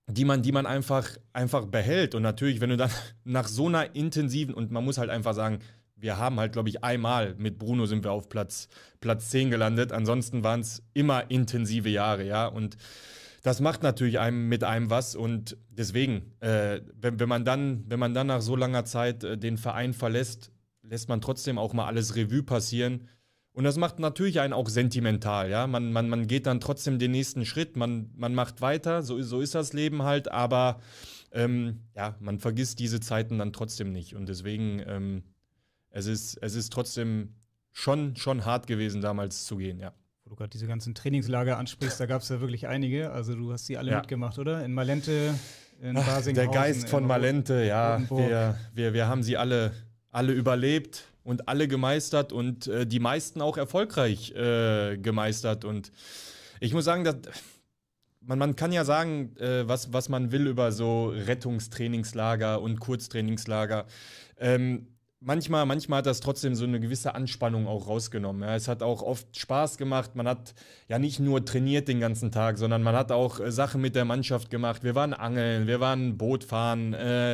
die man, die man einfach, einfach behält. Und natürlich, wenn du dann nach so einer intensiven, und man muss halt einfach sagen, wir haben halt, glaube ich, einmal mit Bruno sind wir auf Platz, Platz 10 gelandet. Ansonsten waren es immer intensive Jahre, ja. Und das macht natürlich einem mit einem was. Und deswegen, äh, wenn, wenn, man dann, wenn man dann nach so langer Zeit äh, den Verein verlässt, lässt man trotzdem auch mal alles Revue passieren. Und das macht natürlich einen auch sentimental, ja. Man, man, man geht dann trotzdem den nächsten Schritt, man, man macht weiter, so, so ist das Leben halt, aber ähm, ja, man vergisst diese Zeiten dann trotzdem nicht. Und deswegen. Ähm, es ist, es ist trotzdem schon, schon hart gewesen, damals zu gehen, ja. Wo du gerade diese ganzen Trainingslager ansprichst, da gab es ja wirklich einige. Also du hast sie alle ja. mitgemacht, oder? In Malente, in Ach, Der Geist von Malente, ja. Wir, wir, wir haben sie alle, alle überlebt und alle gemeistert und äh, die meisten auch erfolgreich äh, gemeistert. Und ich muss sagen, dass man, man kann ja sagen, äh, was, was man will über so Rettungstrainingslager und Kurztrainingslager. Ähm, manchmal, manchmal hat das trotzdem so eine gewisse Anspannung auch rausgenommen. Ja. Es hat auch oft Spaß gemacht. Man hat ja nicht nur trainiert den ganzen Tag, sondern man hat auch äh, Sachen mit der Mannschaft gemacht. Wir waren angeln, wir waren Bootfahren, äh,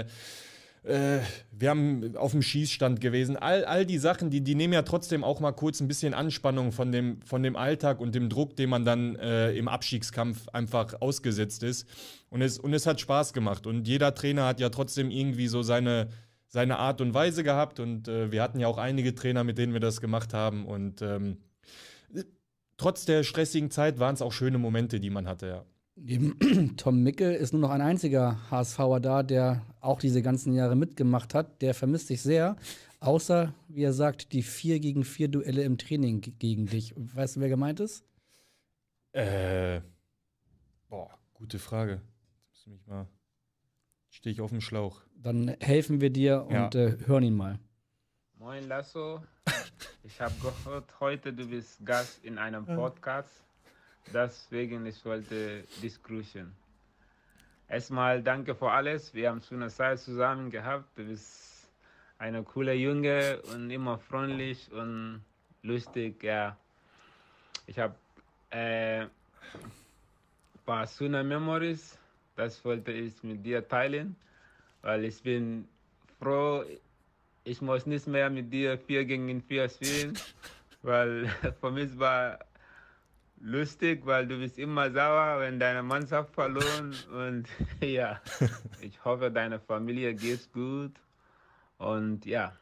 äh, wir haben auf dem Schießstand gewesen. All, all die Sachen, die, die nehmen ja trotzdem auch mal kurz ein bisschen Anspannung von dem, von dem Alltag und dem Druck, den man dann äh, im Abstiegskampf einfach ausgesetzt ist. Und es, und es hat Spaß gemacht. Und jeder Trainer hat ja trotzdem irgendwie so seine seine Art und Weise gehabt und äh, wir hatten ja auch einige Trainer, mit denen wir das gemacht haben und ähm, trotz der stressigen Zeit waren es auch schöne Momente, die man hatte, ja. Neben Tom Mickel ist nur noch ein einziger HSVer da, der auch diese ganzen Jahre mitgemacht hat. Der vermisst dich sehr. Außer, wie er sagt, die 4 gegen 4 Duelle im Training gegen dich. Weißt du, wer gemeint ist? Äh. Boah, gute Frage. Jetzt muss ich mich mal. Stehe ich auf dem Schlauch. Dann helfen wir dir ja. und äh, hören ihn mal. Moin Lasso, ich habe gehört heute, du bist Gast in einem Podcast. Deswegen ich wollte dich grüßen. Erstmal danke für alles. Wir haben eine Zeit zusammen gehabt. Du bist eine coole Junge und immer freundlich und lustig. Ja, ich habe äh, ein paar schöne Memories das wollte ich mit dir teilen, weil ich bin froh, ich muss nicht mehr mit dir vier gegen vier spielen, weil für mich war lustig, weil du bist immer sauer, wenn deine Mannschaft verloren und ja, ich hoffe, deine Familie geht's gut und ja,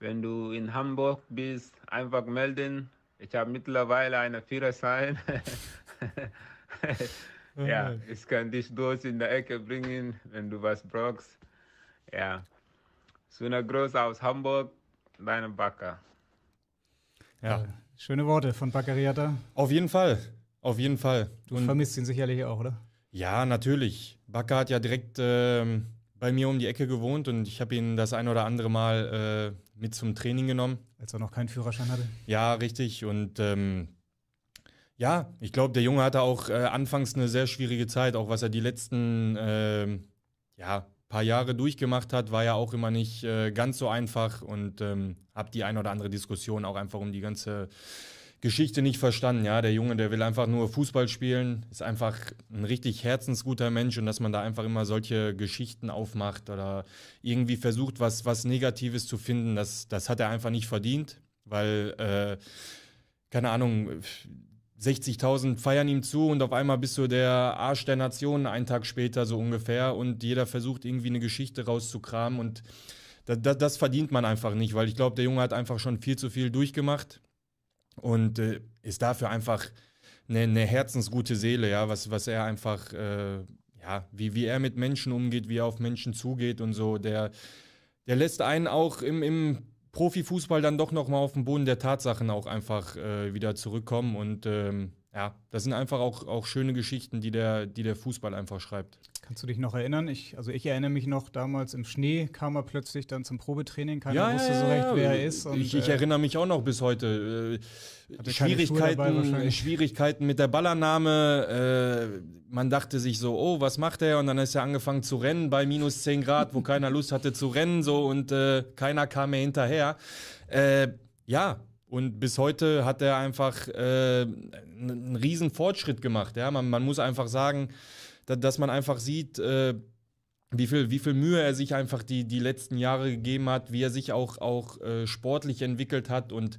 wenn du in Hamburg bist, einfach melden. Ich habe mittlerweile eine Führerschein. Ja, äh. ich kann dich durch in der Ecke bringen, wenn du was brauchst. Ja. So eine Groß aus Hamburg, deinem Backer. Ja, schöne Worte von Baccariata. Auf jeden Fall, auf jeden Fall. Du Und vermisst ihn sicherlich auch, oder? Ja, natürlich. Backer hat ja direkt ähm, bei mir um die Ecke gewohnt und ich habe ihn das ein oder andere Mal äh, mit zum Training genommen. Als er noch keinen Führerschein hatte? Ja, richtig. Und ähm, ja, ich glaube, der Junge hatte auch äh, anfangs eine sehr schwierige Zeit, auch was er die letzten äh, ja, paar Jahre durchgemacht hat, war ja auch immer nicht äh, ganz so einfach und ähm, habe die ein oder andere Diskussion auch einfach um die ganze Geschichte nicht verstanden. Ja, der Junge, der will einfach nur Fußball spielen, ist einfach ein richtig herzensguter Mensch und dass man da einfach immer solche Geschichten aufmacht oder irgendwie versucht, was, was Negatives zu finden, das, das hat er einfach nicht verdient, weil, äh, keine Ahnung, 60.000 feiern ihm zu und auf einmal bist du der Arsch der Nation einen Tag später so ungefähr und jeder versucht irgendwie eine Geschichte rauszukramen und das, das, das verdient man einfach nicht, weil ich glaube, der Junge hat einfach schon viel zu viel durchgemacht und äh, ist dafür einfach eine, eine, herzensgute Seele, ja, was, was er einfach, äh, ja, wie, wie er mit Menschen umgeht, wie er auf Menschen zugeht und so, der, der lässt einen auch im, im Profifußball dann doch nochmal auf den Boden der Tatsachen auch einfach äh, wieder zurückkommen. Und ähm, ja, das sind einfach auch, auch schöne Geschichten, die der, die der Fußball einfach schreibt. Kannst du dich noch erinnern? Ich, also ich erinnere mich noch, damals im Schnee kam er plötzlich dann zum Probetraining, keiner ja, wusste so recht, wer er ist. Und, ich, ich, äh, erinnere mich auch noch bis heute. Äh, Schwierigkeiten, Schwierigkeiten mit der Ballannahme. Äh, man dachte sich so, oh, was macht er? Und dann ist er angefangen zu rennen bei minus 10 Grad, wo keiner Lust hatte zu rennen, so und äh, keiner kam mehr hinterher. Äh, ja, und bis heute hat er einfach äh, einen riesen Fortschritt gemacht. Ja? Man, man muss einfach sagen, dass man einfach sieht, äh, wie viel, wie viel Mühe er sich einfach die, die letzten Jahre gegeben hat, wie er sich auch, auch äh, sportlich entwickelt hat und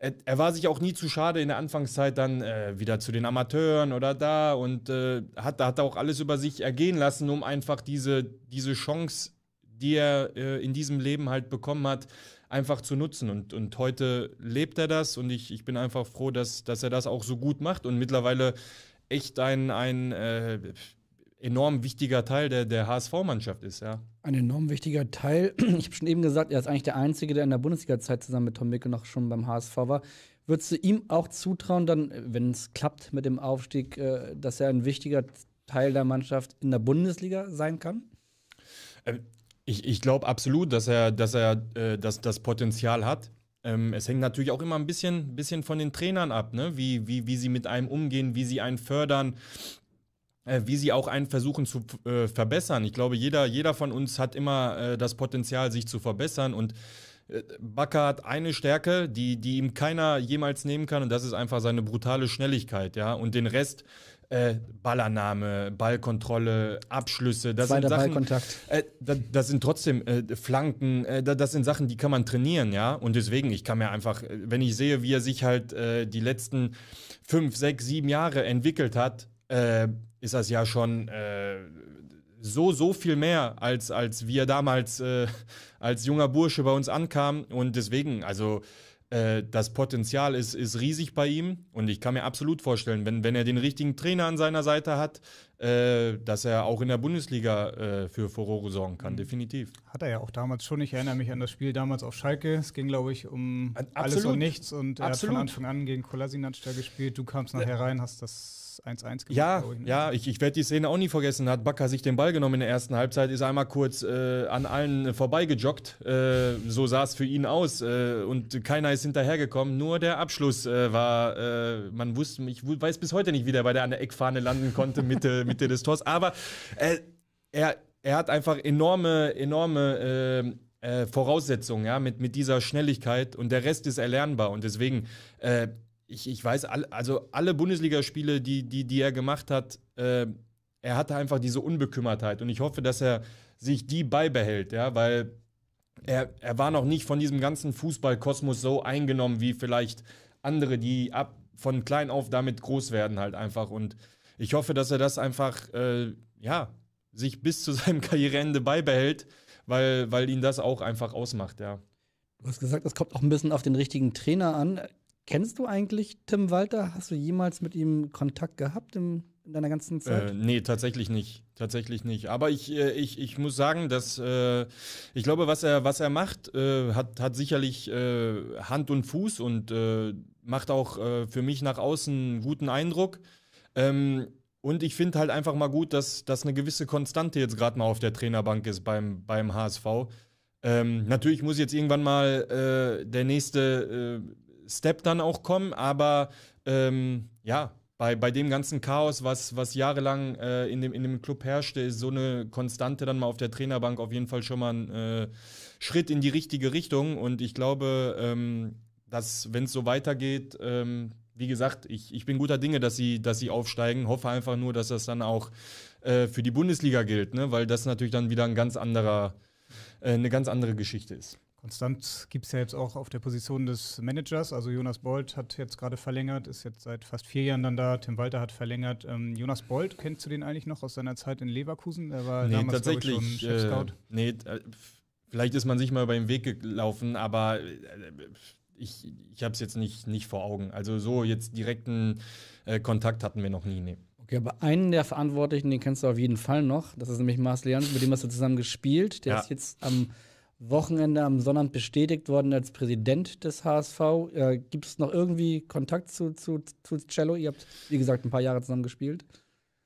er, er, war sich auch nie zu schade in der Anfangszeit dann äh, wieder zu den Amateuren oder da und äh, hat, hat auch alles über sich ergehen lassen, um einfach diese, diese Chance, die er äh, in diesem Leben halt bekommen hat, einfach zu nutzen. Und, und heute lebt er das und ich, ich bin einfach froh, dass, dass er das auch so gut macht und mittlerweile echt ein, ein äh, enorm wichtiger Teil der, der HSV-Mannschaft ist, ja. Ein enorm wichtiger Teil. Ich habe schon eben gesagt, er ist eigentlich der Einzige, der in der Bundesliga-Zeit zusammen mit Tom Mickel noch schon beim HSV war. Würdest du ihm auch zutrauen, dann, wenn es klappt mit dem Aufstieg, äh, dass er ein wichtiger Teil der Mannschaft in der Bundesliga sein kann? Ähm, ich, ich glaube absolut, dass er, dass er äh, das, das Potenzial hat. Ähm, es hängt natürlich auch immer ein bisschen, bisschen von den Trainern ab, ne? wie, wie, wie sie mit einem umgehen, wie sie einen fördern äh, wie sie auch einen versuchen zu äh, verbessern. Ich glaube, jeder, jeder von uns hat immer äh, das Potenzial, sich zu verbessern. Und äh, Bakker hat eine Stärke, die, die ihm keiner jemals nehmen kann, und das ist einfach seine brutale Schnelligkeit, ja. Und den Rest äh, Ballannahme, Ballkontrolle, Abschlüsse. Das Zweiter sind Sachen, Ballkontakt. Äh, das, das, sind trotzdem äh, Flanken, äh, das sind Sachen, die kann man trainieren, ja. Und deswegen, ich kann mir einfach, äh, wenn ich sehe, wie er sich halt äh, die letzten fünf, sechs, sieben Jahre entwickelt hat, ist das ja schon so, so viel mehr, als, als wir damals äh, als junger Bursche bei uns ankam. Und deswegen, also äh, das Potenzial ist, ist riesig bei ihm und ich kann mir absolut vorstellen, wenn, wenn er den richtigen Trainer an seiner Seite hat, äh, dass er auch in der Bundesliga äh, für Furore sorgen kann, mhm. definitiv. Hat er ja auch damals schon. Ich erinnere mich an das Spiel damals auf Schalke. Es ging, glaube ich, um absolut. alles und nichts und er Absolut. hat von Anfang an gegen Kolasinac gespielt. Du kamst nachher rein, hast das 1-1 gemacht. Ja, ich, ne? ja ich, ich werde die Szene auch nie vergessen. hat Bakker sich den Ball genommen in der ersten Halbzeit, ist einmal kurz äh, an allen äh, vorbeigejoggt. Äh, so sah es für ihn aus. Äh, und keiner ist hinterhergekommen. Nur der Abschluss äh, war, äh, man wusste, ich weiß bis heute nicht, wie der bei der an der Eckfahne landen konnte, Mitte, Mitte des Tors. Aber er, er hat einfach enorme, enorme. Voraussetzungen, ja, mit, mit dieser Schnelligkeit und der Rest ist erlernbar und deswegen ich, ich weiß, also alle Bundesligaspiele, die, die, die er gemacht hat, äh, er hatte einfach diese Unbekümmertheit. Und ich hoffe, dass er sich die beibehält, ja, weil er, er war noch nicht von diesem ganzen Fußballkosmos so eingenommen wie vielleicht andere, die ab von klein auf damit groß werden, halt einfach. Und ich hoffe, dass er das einfach, äh, ja, sich bis zu seinem Karriereende beibehält, weil, weil ihn das auch einfach ausmacht, ja. Du hast gesagt, das kommt auch ein bisschen auf den richtigen Trainer an. Kennst du eigentlich Tim Walter? Hast du jemals mit ihm Kontakt gehabt im, in deiner ganzen äh, Zeit? Äh, nee, tatsächlich nicht. Tatsächlich nicht. Aber ich, äh, ich, ich muss sagen, dass äh, ich glaube, was er, was er macht, äh, hat, hat sicherlich äh, Hand und Fuß und äh, macht auch für mich nach außen einen guten Eindruck. Ähm, und ich finde halt einfach mal gut, dass, dass eine gewisse Konstante jetzt gerade mal auf der Trainerbank ist beim, beim HSV. Ähm, natürlich muss jetzt irgendwann mal der nächste Step dann auch kommen. Aber ähm, ja, bei, bei dem ganzen Chaos, was, was jahrelang äh, in, dem, in dem Club herrschte, ist so eine Konstante dann mal auf der Trainerbank auf jeden Fall schon mal ein äh, Schritt in die richtige Richtung. Und ich glaube, ähm, dass, wenn es so weitergeht, ähm, wie gesagt, ich, ich bin guter Dinge, dass sie, dass sie aufsteigen. Hoffe einfach nur, dass das dann auch äh, für die Bundesliga gilt, ne? weil das natürlich dann wieder ein ganz anderer, äh, eine ganz andere Geschichte ist. Konstant gibt es ja jetzt auch auf der Position des Managers. Also Jonas Bold hat jetzt gerade verlängert, ist jetzt seit fast vier Jahren dann da. Tim Walter hat verlängert. Ähm, Jonas Bold, kennst du den eigentlich noch aus seiner Zeit in Leverkusen? Er war nee, damals, tatsächlich, ich, schon äh, Chef-Scout. Äh, nee, vielleicht ist man sich mal über den Weg gelaufen, aber äh, ich, ich habe es jetzt nicht, nicht vor Augen. Also so jetzt direkten äh, Kontakt hatten wir noch nie. Nee. Okay, aber einen der Verantwortlichen, den kennst du auf jeden Fall noch. Das ist nämlich Mars Jans, mit dem hast du zusammen gespielt. Der ja. ist jetzt am Wochenende am Sonnabend bestätigt worden als Präsident des HSV. Äh, Gibt es noch irgendwie Kontakt zu, zu, zu Cello? Ihr habt, wie gesagt, ein paar Jahre zusammen gespielt.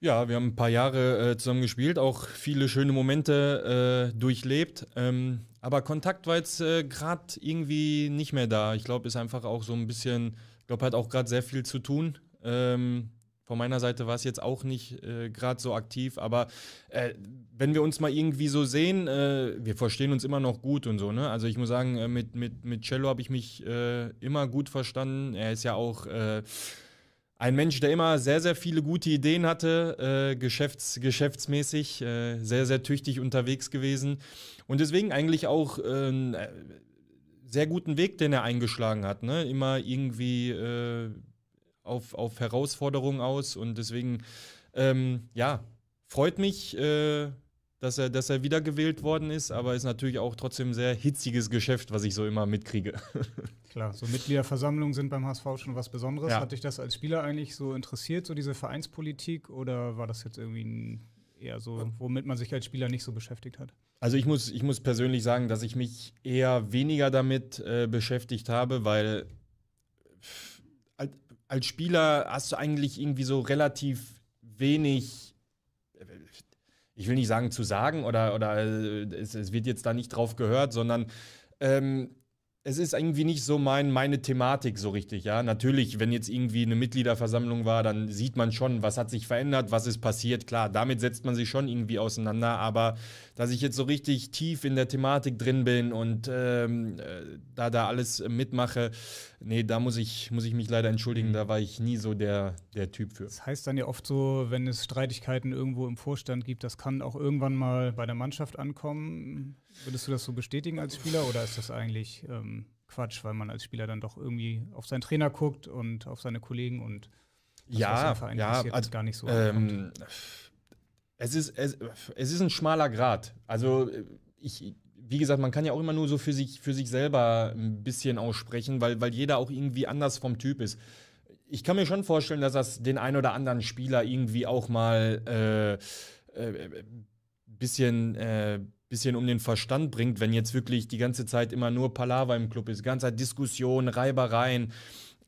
Ja, wir haben ein paar Jahre äh, zusammen gespielt, auch viele schöne Momente äh, durchlebt. Ähm, aber Kontakt war jetzt äh, gerade irgendwie nicht mehr da. Ich glaube, ist einfach auch so ein bisschen, ich glaube, hat auch gerade sehr viel zu tun. Ähm, von meiner Seite war es jetzt auch nicht äh, gerade so aktiv, aber äh, wenn wir uns mal irgendwie so sehen, äh, wir verstehen uns immer noch gut und so, ne? Also ich muss sagen, äh, mit, mit, mit Cello habe ich mich äh, immer gut verstanden. Er ist ja auch äh, ein Mensch, der immer sehr, sehr viele gute Ideen hatte, äh, geschäfts-, geschäftsmäßig, äh, sehr, sehr tüchtig unterwegs gewesen und deswegen eigentlich auch einen äh, sehr guten Weg, den er eingeschlagen hat. Ne? Immer irgendwie auf, auf Herausforderungen aus. Und deswegen, ähm, ja, freut mich, äh, dass, er, dass er wiedergewählt worden ist, aber ist natürlich auch trotzdem ein sehr hitziges Geschäft, was ich so immer mitkriege. Klar, so Mitgliederversammlungen sind beim HSV schon was Besonderes. Ja. Hat dich das als Spieler eigentlich so interessiert, so diese Vereinspolitik, oder war das jetzt irgendwie ein eher so, womit man sich als Spieler nicht so beschäftigt hat? Also ich muss, ich muss persönlich sagen, dass ich mich eher weniger damit äh, beschäftigt habe, weil als Spieler hast du eigentlich irgendwie so relativ wenig, ich will nicht sagen zu sagen oder, oder äh, es, es wird jetzt da nicht drauf gehört, sondern ähm, es ist irgendwie nicht so mein, meine Thematik so richtig, ja. Natürlich, wenn jetzt irgendwie eine Mitgliederversammlung war, dann sieht man schon, was hat sich verändert, was ist passiert. Klar, damit setzt man sich schon irgendwie auseinander, aber dass ich jetzt so richtig tief in der Thematik drin bin und ähm, äh, da da alles mitmache, nee, da muss ich, muss ich mich leider entschuldigen, mhm. da war ich nie so der, der Typ für. Das heißt dann ja oft so, wenn es Streitigkeiten irgendwo im Vorstand gibt, das kann auch irgendwann mal bei der Mannschaft ankommen. Würdest du das so bestätigen als Spieler oder ist das eigentlich ähm, Quatsch, weil man als Spieler dann doch irgendwie auf seinen Trainer guckt und auf seine Kollegen und das, ja, was ja, also, gar nicht so. Ähm, es ist, es, es ist ein schmaler Grad. Also ich, wie gesagt, man kann ja auch immer nur so für sich, für sich selber ein bisschen aussprechen, weil, weil jeder auch irgendwie anders vom Typ ist. Ich kann mir schon vorstellen, dass das den ein oder anderen Spieler irgendwie auch mal ein äh, äh, bisschen äh, bisschen um den Verstand bringt, wenn jetzt wirklich die ganze Zeit immer nur Palaver im Club ist, ganze Zeit Diskussion, Reibereien.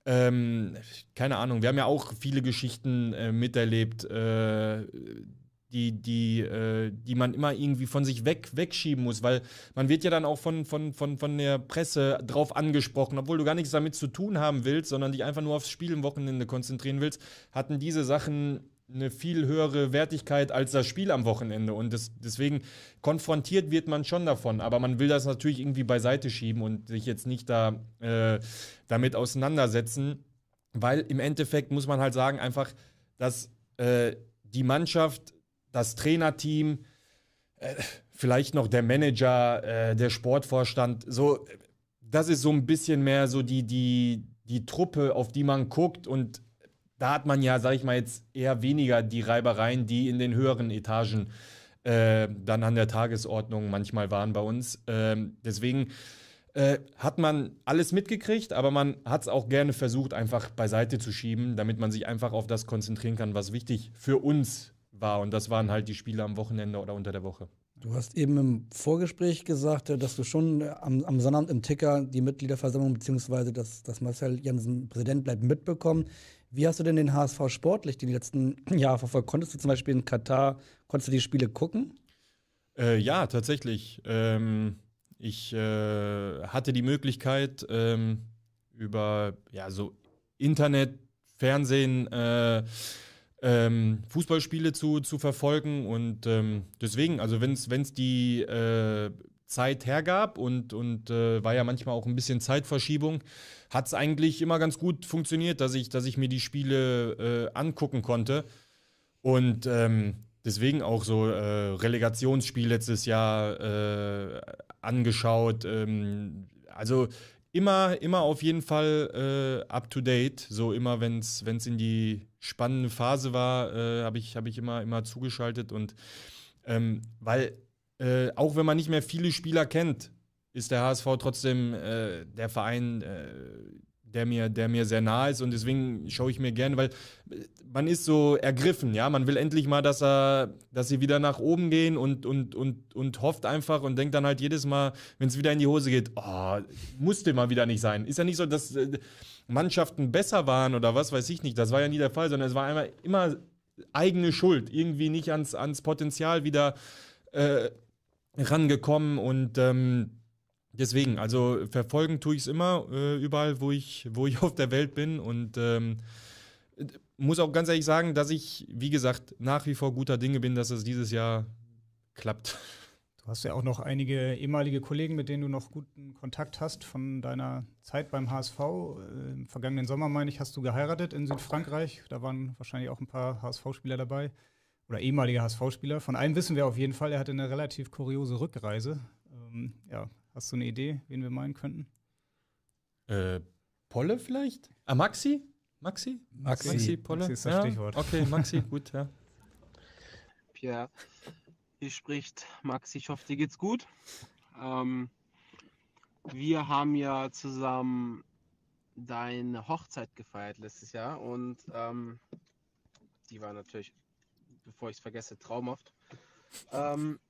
Ähm, keine Ahnung, wir haben ja auch viele Geschichten äh, miterlebt, äh, die, die, äh, die man immer irgendwie von sich weg, wegschieben muss, weil man wird ja dann auch von, von, von, von der Presse drauf angesprochen, obwohl du gar nichts damit zu tun haben willst, sondern dich einfach nur aufs Spiel im Wochenende konzentrieren willst, hatten diese Sachen eine viel höhere Wertigkeit als das Spiel am Wochenende. Und das, deswegen konfrontiert wird man schon davon. Aber man will das natürlich irgendwie beiseite schieben und sich jetzt nicht da äh, damit auseinandersetzen. Weil im Endeffekt muss man halt sagen, einfach, dass äh, die Mannschaft, das Trainerteam, äh, vielleicht noch der Manager, äh, der Sportvorstand, so, das ist so ein bisschen mehr so die, die, die Truppe, auf die man guckt und da hat man ja, sage ich mal jetzt, eher weniger die Reibereien, die in den höheren Etagen äh, dann an der Tagesordnung manchmal waren bei uns. Ähm, deswegen äh, hat man alles mitgekriegt, aber man hat es auch gerne versucht, einfach beiseite zu schieben, damit man sich einfach auf das konzentrieren kann, was wichtig für uns war. Und das waren halt die Spiele am Wochenende oder unter der Woche. Du hast eben im Vorgespräch gesagt, äh, dass du schon äh, am, am Sonnabend im Ticker die Mitgliederversammlung bzw. dass das Marcel Jansen Präsident bleibt mitbekommen. Wie hast du denn den HSV sportlich die letzten Jahre verfolgt? Konntest du zum Beispiel in Katar, konntest du die Spiele gucken? Äh, ja, tatsächlich. Ähm, ich äh, hatte die Möglichkeit, ähm, über ja, so Internet, Fernsehen, äh, ähm, Fußballspiele zu, zu verfolgen. Und ähm, deswegen, also wenn es die äh, Zeit hergab und, und äh, war ja manchmal auch ein bisschen Zeitverschiebung, hat es eigentlich immer ganz gut funktioniert, dass ich, dass ich mir die Spiele äh, angucken konnte. Und ähm, deswegen auch so äh, Relegationsspiel letztes Jahr äh, angeschaut. Ähm, also immer, immer auf jeden Fall äh, up to date. So immer, wenn es in die spannende Phase war, äh, habe ich, hab ich immer, immer zugeschaltet und ähm, weil äh, auch wenn man nicht mehr viele Spieler kennt, ist der HSV trotzdem äh, der Verein, äh, der, mir, der mir sehr nah ist. Und deswegen schaue ich mir gerne, weil äh, man ist so ergriffen, ja. Man will endlich mal, dass er, dass sie wieder nach oben gehen und, und, und, und hofft einfach und denkt dann halt jedes Mal, wenn es wieder in die Hose geht, oh, musste mal wieder nicht sein. Ist ja nicht so, dass äh, Mannschaften besser waren oder was weiß ich nicht. Das war ja nie der Fall, sondern es war einmal immer eigene Schuld, irgendwie nicht ans, ans Potenzial wieder rangekommen und ähm, deswegen, also verfolgen tue ich es immer, äh, überall, wo ich, wo ich auf der Welt bin und ähm, muss auch ganz ehrlich sagen, dass ich, wie gesagt, nach wie vor guter Dinge bin, dass es dieses Jahr klappt. Du hast ja auch noch einige ehemalige Kollegen, mit denen du noch guten Kontakt hast von deiner Zeit beim HSV. Äh, Im vergangenen Sommer, meine ich, hast du geheiratet in Südfrankreich. Da waren wahrscheinlich auch ein paar HSV-Spieler dabei oder ehemaliger HSV-Spieler. Von einem wissen wir auf jeden Fall, er hatte eine relativ kuriose Rückreise. Ähm, ja, hast du eine Idee, wen wir meinen könnten? Äh, Polle vielleicht? Ah, Maxi? Maxi? Maxi, Maxi Polle? Maxi ist das ja. Stichwort. Okay, Maxi, gut, ja. Pierre, hier spricht Maxi. Ich hoffe, dir geht's gut. Ähm, wir haben ja zusammen deine Hochzeit gefeiert letztes Jahr und ähm, die war natürlich bevor ich es vergesse, traumhaft. Ähm,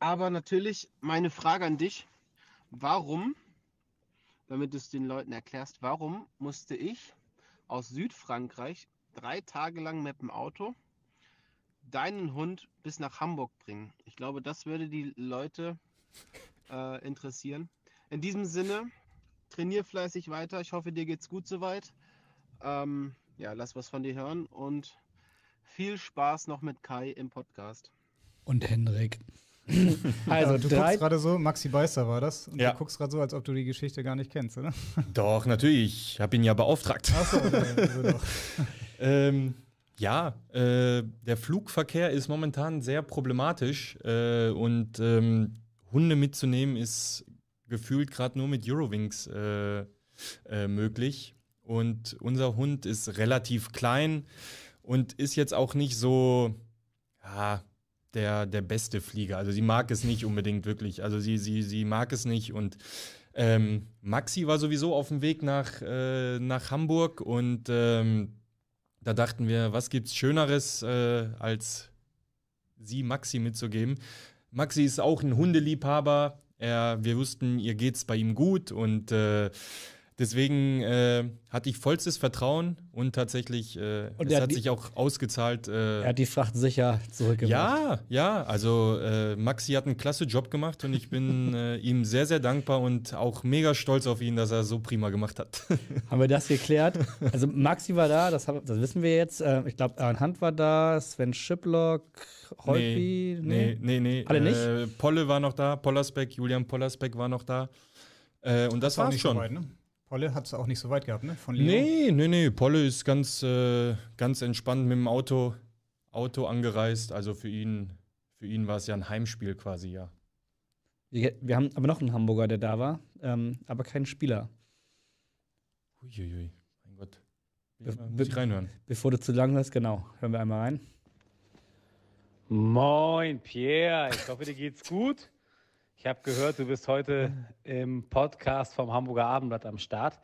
aber natürlich meine Frage an dich, warum, damit du es den Leuten erklärst, warum musste ich aus Südfrankreich drei Tage lang mit dem Auto deinen Hund bis nach Hamburg bringen? Ich glaube, das würde die Leute äh, interessieren. In diesem Sinne, trainier fleißig weiter. Ich hoffe, dir geht's gut soweit. Ähm, ja, lass was von dir hören und viel Spaß noch mit Kai im Podcast. Und Henrik. also, du guckst gerade so, Maxi Beißer war das. Und ja. du guckst gerade so, als ob du die Geschichte gar nicht kennst, oder? Doch, natürlich. Ich habe ihn ja beauftragt. Ach so, also doch. ähm, ja, äh, der Flugverkehr ist momentan sehr problematisch äh, und ähm, Hunde mitzunehmen ist gefühlt gerade nur mit Eurowings äh, äh, möglich. Und unser Hund ist relativ klein und ist jetzt auch nicht so ja, der, der beste Flieger. Also sie mag es nicht unbedingt wirklich. Also sie, sie, sie mag es nicht und ähm, Maxi war sowieso auf dem Weg nach, äh, nach Hamburg und ähm, da dachten wir, was gibt's Schöneres, äh, als sie Maxi mitzugeben. Maxi ist auch ein Hundeliebhaber. Er, wir wussten, ihr geht's bei ihm gut und äh, Deswegen äh, hatte ich vollstes Vertrauen und tatsächlich, äh, und es hat die, sich auch ausgezahlt. Äh, er hat die Fracht sicher zurückgebracht. Ja, ja, also äh, Maxi hat einen klasse Job gemacht und ich bin äh, ihm sehr, sehr dankbar und auch mega stolz auf ihn, dass er so prima gemacht hat. Haben wir das geklärt? Also Maxi war da, das, haben, das wissen wir jetzt. Äh, ich glaube, Aaron Hunt war da, Sven Schiplock, Holpi. Nee, nee, nee. nee, Alle nicht? Polle war noch da, Pollersbeck, Julian Pollersbeck war noch da. und das, das war war's schon. Weit, ne? Polle hat es auch nicht so weit gehabt, ne? Von Leo. Nee, nee, nee. Polle ist ganz, äh, ganz entspannt mit dem Auto, Auto angereist. Also für ihn, für ihn war es ja ein Heimspiel quasi, ja. Wir, wir, haben aber noch einen Hamburger, der da war, ähm, aber keinen Spieler. Uiuiui, mein Gott. Be muss ich reinhören. Bevor du zu lang hast, genau. Hören wir einmal rein. Moin, Pierre. Ich hoffe, dir geht's gut. Ich habe gehört, du bist heute im Podcast vom Hamburger Abendblatt am Start.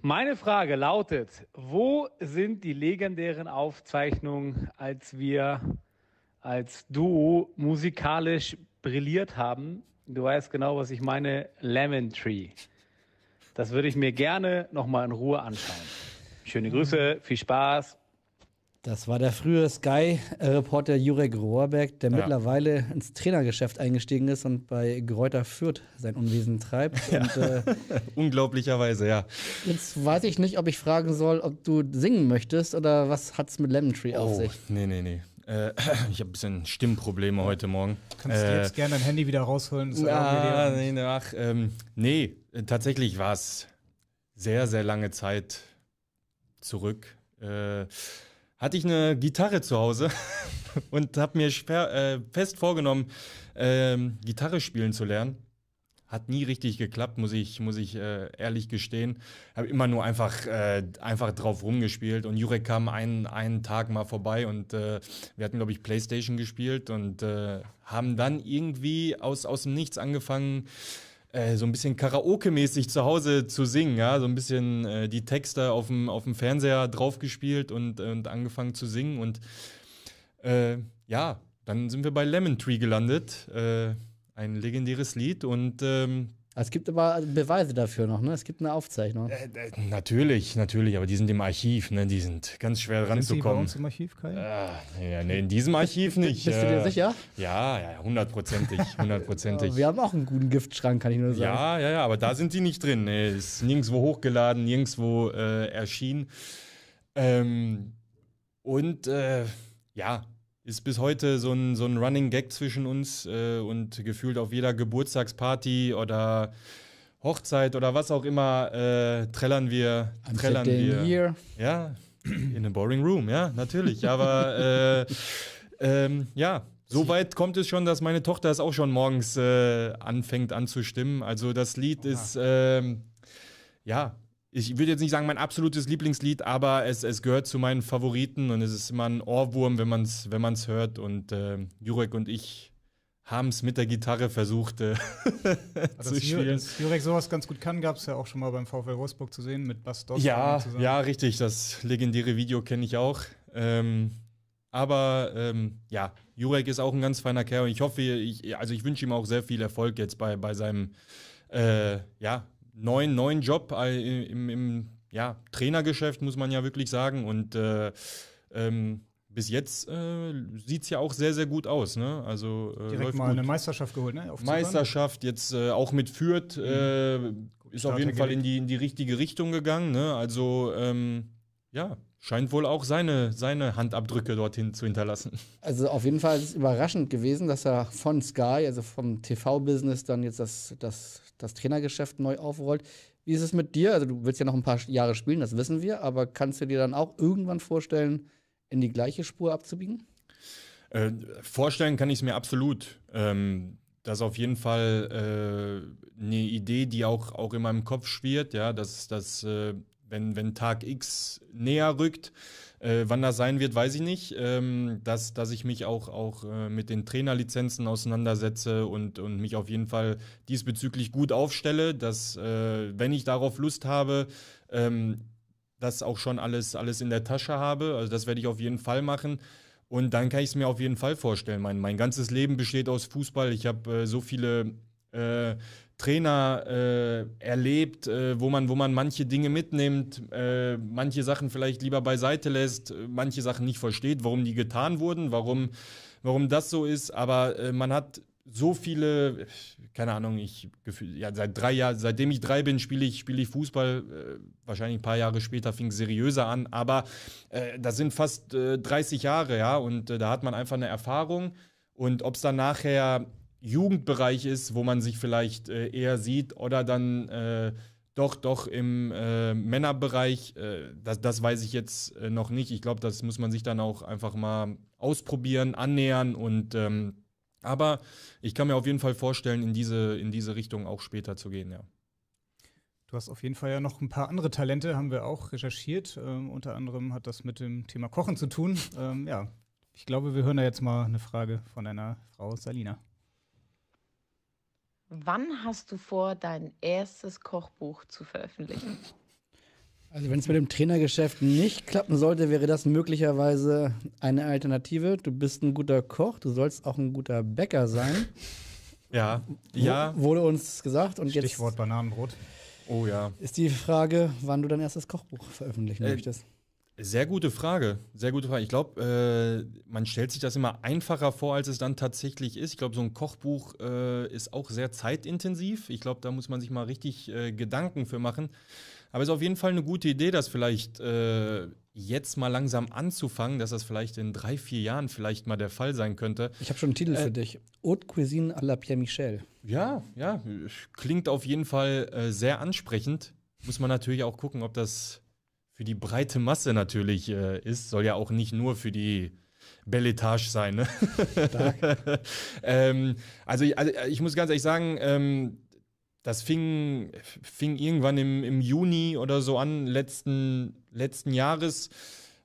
Meine Frage lautet, wo sind die legendären Aufzeichnungen, als wir als Duo musikalisch brilliert haben? Du weißt genau, was ich meine, Lemon Tree. Das würde ich mir gerne nochmal in Ruhe anschauen. Schöne Grüße, viel Spaß das war der frühere Sky-Reporter Jurek Rohrberg, der ja. mittlerweile ins Trainergeschäft eingestiegen ist und bei Gräuter Fürth sein Unwesen treibt. Ja. Und, äh, Unglaublicherweise, ja. Jetzt weiß ich nicht, ob ich fragen soll, ob du singen möchtest oder was hat es mit Lemon Tree oh, auf sich? Nee, nee, nee. Äh, ich habe ein bisschen Stimmprobleme heute Morgen. Kannst äh, du jetzt gerne dein Handy wieder rausholen? Na, nee, nach, ähm, nee, äh, tatsächlich war es sehr, sehr lange Zeit zurück. Äh, hatte ich eine Gitarre zu Hause und habe mir äh, fest vorgenommen, ähm, Gitarre spielen zu lernen. Hat nie richtig geklappt, muss ich, muss ich äh, ehrlich gestehen. Habe immer nur einfach, äh, einfach drauf rumgespielt. Und Jurek kam einen, einen Tag mal vorbei und äh, wir hatten, glaube ich, Playstation gespielt und äh, haben dann irgendwie aus, aus dem Nichts angefangen, äh, so ein bisschen Karaoke-mäßig zu Hause zu singen, ja, so ein bisschen äh, die Texte auf dem, auf dem Fernseher draufgespielt und, und angefangen zu singen und äh, ja, dann sind wir bei Lemon Tree gelandet, äh, ein legendäres Lied und ähm, es gibt aber Beweise dafür noch, ne? Es gibt eine Aufzeichnung. Äh, äh, natürlich, natürlich, aber die sind im Archiv, ne? Die sind ganz schwer sind ranzukommen. Sind die bei uns im Archiv, Kai? Äh, ja, nee, in diesem Archiv nicht. Bist du äh, dir sicher? Ja, ja, hundertprozentig, hundertprozentig. Wir haben auch einen guten Giftschrank, kann ich nur sagen. Ja, ja, ja, aber da sind die nicht drin. Ne? Ist nirgendwo hochgeladen, nirgendwo äh, erschienen. Ähm, und äh, ja, ist bis heute so ein, so ein Running Gag zwischen uns äh, und gefühlt auf jeder Geburtstagsparty oder Hochzeit oder was auch immer äh, trällern wir. I'm trällern wir. Here. Ja, in a boring room, ja, natürlich. Aber äh, ähm, ja, so weit kommt es schon, dass meine Tochter es auch schon morgens äh, anfängt anzustimmen. Also das Lied Oha. ist, ähm, ja, ich würde jetzt nicht sagen mein absolutes Lieblingslied, aber es, es gehört zu meinen Favoriten und es ist immer ein Ohrwurm, wenn man es wenn man's hört. Und äh, Jurek und ich haben es mit der Gitarre versucht äh, zu spielen. Dass Jurek sowas ganz gut kann, gab es ja auch schon mal beim VfL Wolfsburg zu sehen mit Bas Dost ja, zusammen. Ja, richtig. Das legendäre Video kenne ich auch. Ähm, aber ähm, ja, Jurek ist auch ein ganz feiner Kerl und ich hoffe, ich, also ich wünsche ihm auch sehr viel Erfolg jetzt bei, bei seinem äh, ja, neuen, neuen Job äh, im, im ja, Trainergeschäft, muss man ja wirklich sagen. Und äh, ähm, bis jetzt äh, sieht es ja auch sehr, sehr gut aus. Ne? Also, äh, Direkt mal gut. eine Meisterschaft geholt, ne? Auf Meisterschaft, jetzt äh, auch mit Fürth, äh, mhm. ist Starter auf jeden Fall in die, in die richtige Richtung gegangen. Ne? Also, ähm, ja, scheint wohl auch seine, seine Handabdrücke dorthin zu hinterlassen. Also auf jeden Fall ist es überraschend gewesen, dass er von Sky, also vom TV-Business, dann jetzt das, das, das Trainergeschäft neu aufrollt. Wie ist es mit dir? Also du willst ja noch ein paar Jahre spielen, das wissen wir, aber kannst du dir dann auch irgendwann vorstellen, in die gleiche Spur abzubiegen? Äh, vorstellen kann ich es mir absolut. Ähm, das ist auf jeden Fall äh, eine Idee, die auch, auch in meinem Kopf schwirrt, ja, dass, dass äh, wenn, wenn Tag X näher rückt, äh, wann das sein wird, weiß ich nicht. Ähm, dass, dass ich mich auch, auch äh, mit den Trainerlizenzen auseinandersetze und, und mich auf jeden Fall diesbezüglich gut aufstelle, dass, äh, wenn ich darauf Lust habe, ähm, das auch schon alles, alles in der Tasche habe. Also, das werde ich auf jeden Fall machen. Und dann kann ich es mir auf jeden Fall vorstellen. Mein, mein ganzes Leben besteht aus Fußball. Ich habe äh, so viele äh, Trainer äh, erlebt, äh, wo, man, wo man manche Dinge mitnimmt, äh, manche Sachen vielleicht lieber beiseite lässt, äh, manche Sachen nicht versteht, warum die getan wurden, warum, warum das so ist. Aber äh, man hat so viele, keine Ahnung, ich ja, seit drei Jahren, seitdem ich drei bin, spiele ich, spiele ich Fußball. Äh, wahrscheinlich ein paar Jahre später fing es seriöser an, aber das sind fast 30 Jahre, ja, und da hat man einfach eine Erfahrung. Und ob es dann nachher Jugendbereich ist, wo man sich vielleicht äh, eher sieht oder dann äh, doch, doch im äh, Männerbereich, äh, das, das weiß ich jetzt äh, noch nicht. Ich glaube, das muss man sich dann auch einfach mal ausprobieren, annähern und ähm, aber ich kann mir auf jeden Fall vorstellen, in diese, in diese Richtung auch später zu gehen, ja. Du hast auf jeden Fall ja noch ein paar andere Talente, haben wir auch recherchiert. Ähm, unter anderem hat das mit dem Thema Kochen zu tun. Ähm, ja, ich glaube, wir hören da jetzt mal eine Frage von einer Frau Salina. Wann hast du vor, dein erstes Kochbuch zu veröffentlichen? Also wenn es mit dem Trainergeschäft nicht klappen sollte, wäre das möglicherweise eine Alternative. Du bist ein guter Koch, du sollst auch ein guter Bäcker sein. Ja, ja. wurde uns gesagt. Und Stichwort jetzt Bananenbrot. Oh ja. Ist die Frage, wann du dein erstes Kochbuch veröffentlichen äh, möchtest. Sehr gute Frage, sehr gute Frage. Ich glaube, äh, man stellt sich das immer einfacher vor, als es dann tatsächlich ist. Ich glaube, so ein Kochbuch äh, ist auch sehr zeitintensiv. Ich glaube, da muss man sich mal richtig äh, Gedanken für machen. Aber es ist auf jeden Fall eine gute Idee, das vielleicht äh, jetzt mal langsam anzufangen, dass das vielleicht in drei, vier Jahren vielleicht mal der Fall sein könnte. Ich habe schon einen Titel äh, für dich. Haute Cuisine à la Pierre Michel. Ja, ja, klingt auf jeden Fall äh, sehr ansprechend. Muss man natürlich auch gucken, ob das für die breite Masse natürlich äh, ist, soll ja auch nicht nur für die Belletage sein. Ne? ähm, also, also, ich muss ganz ehrlich sagen, ähm, das fing, fing irgendwann im, im Juni oder so an, letzten, letzten Jahres,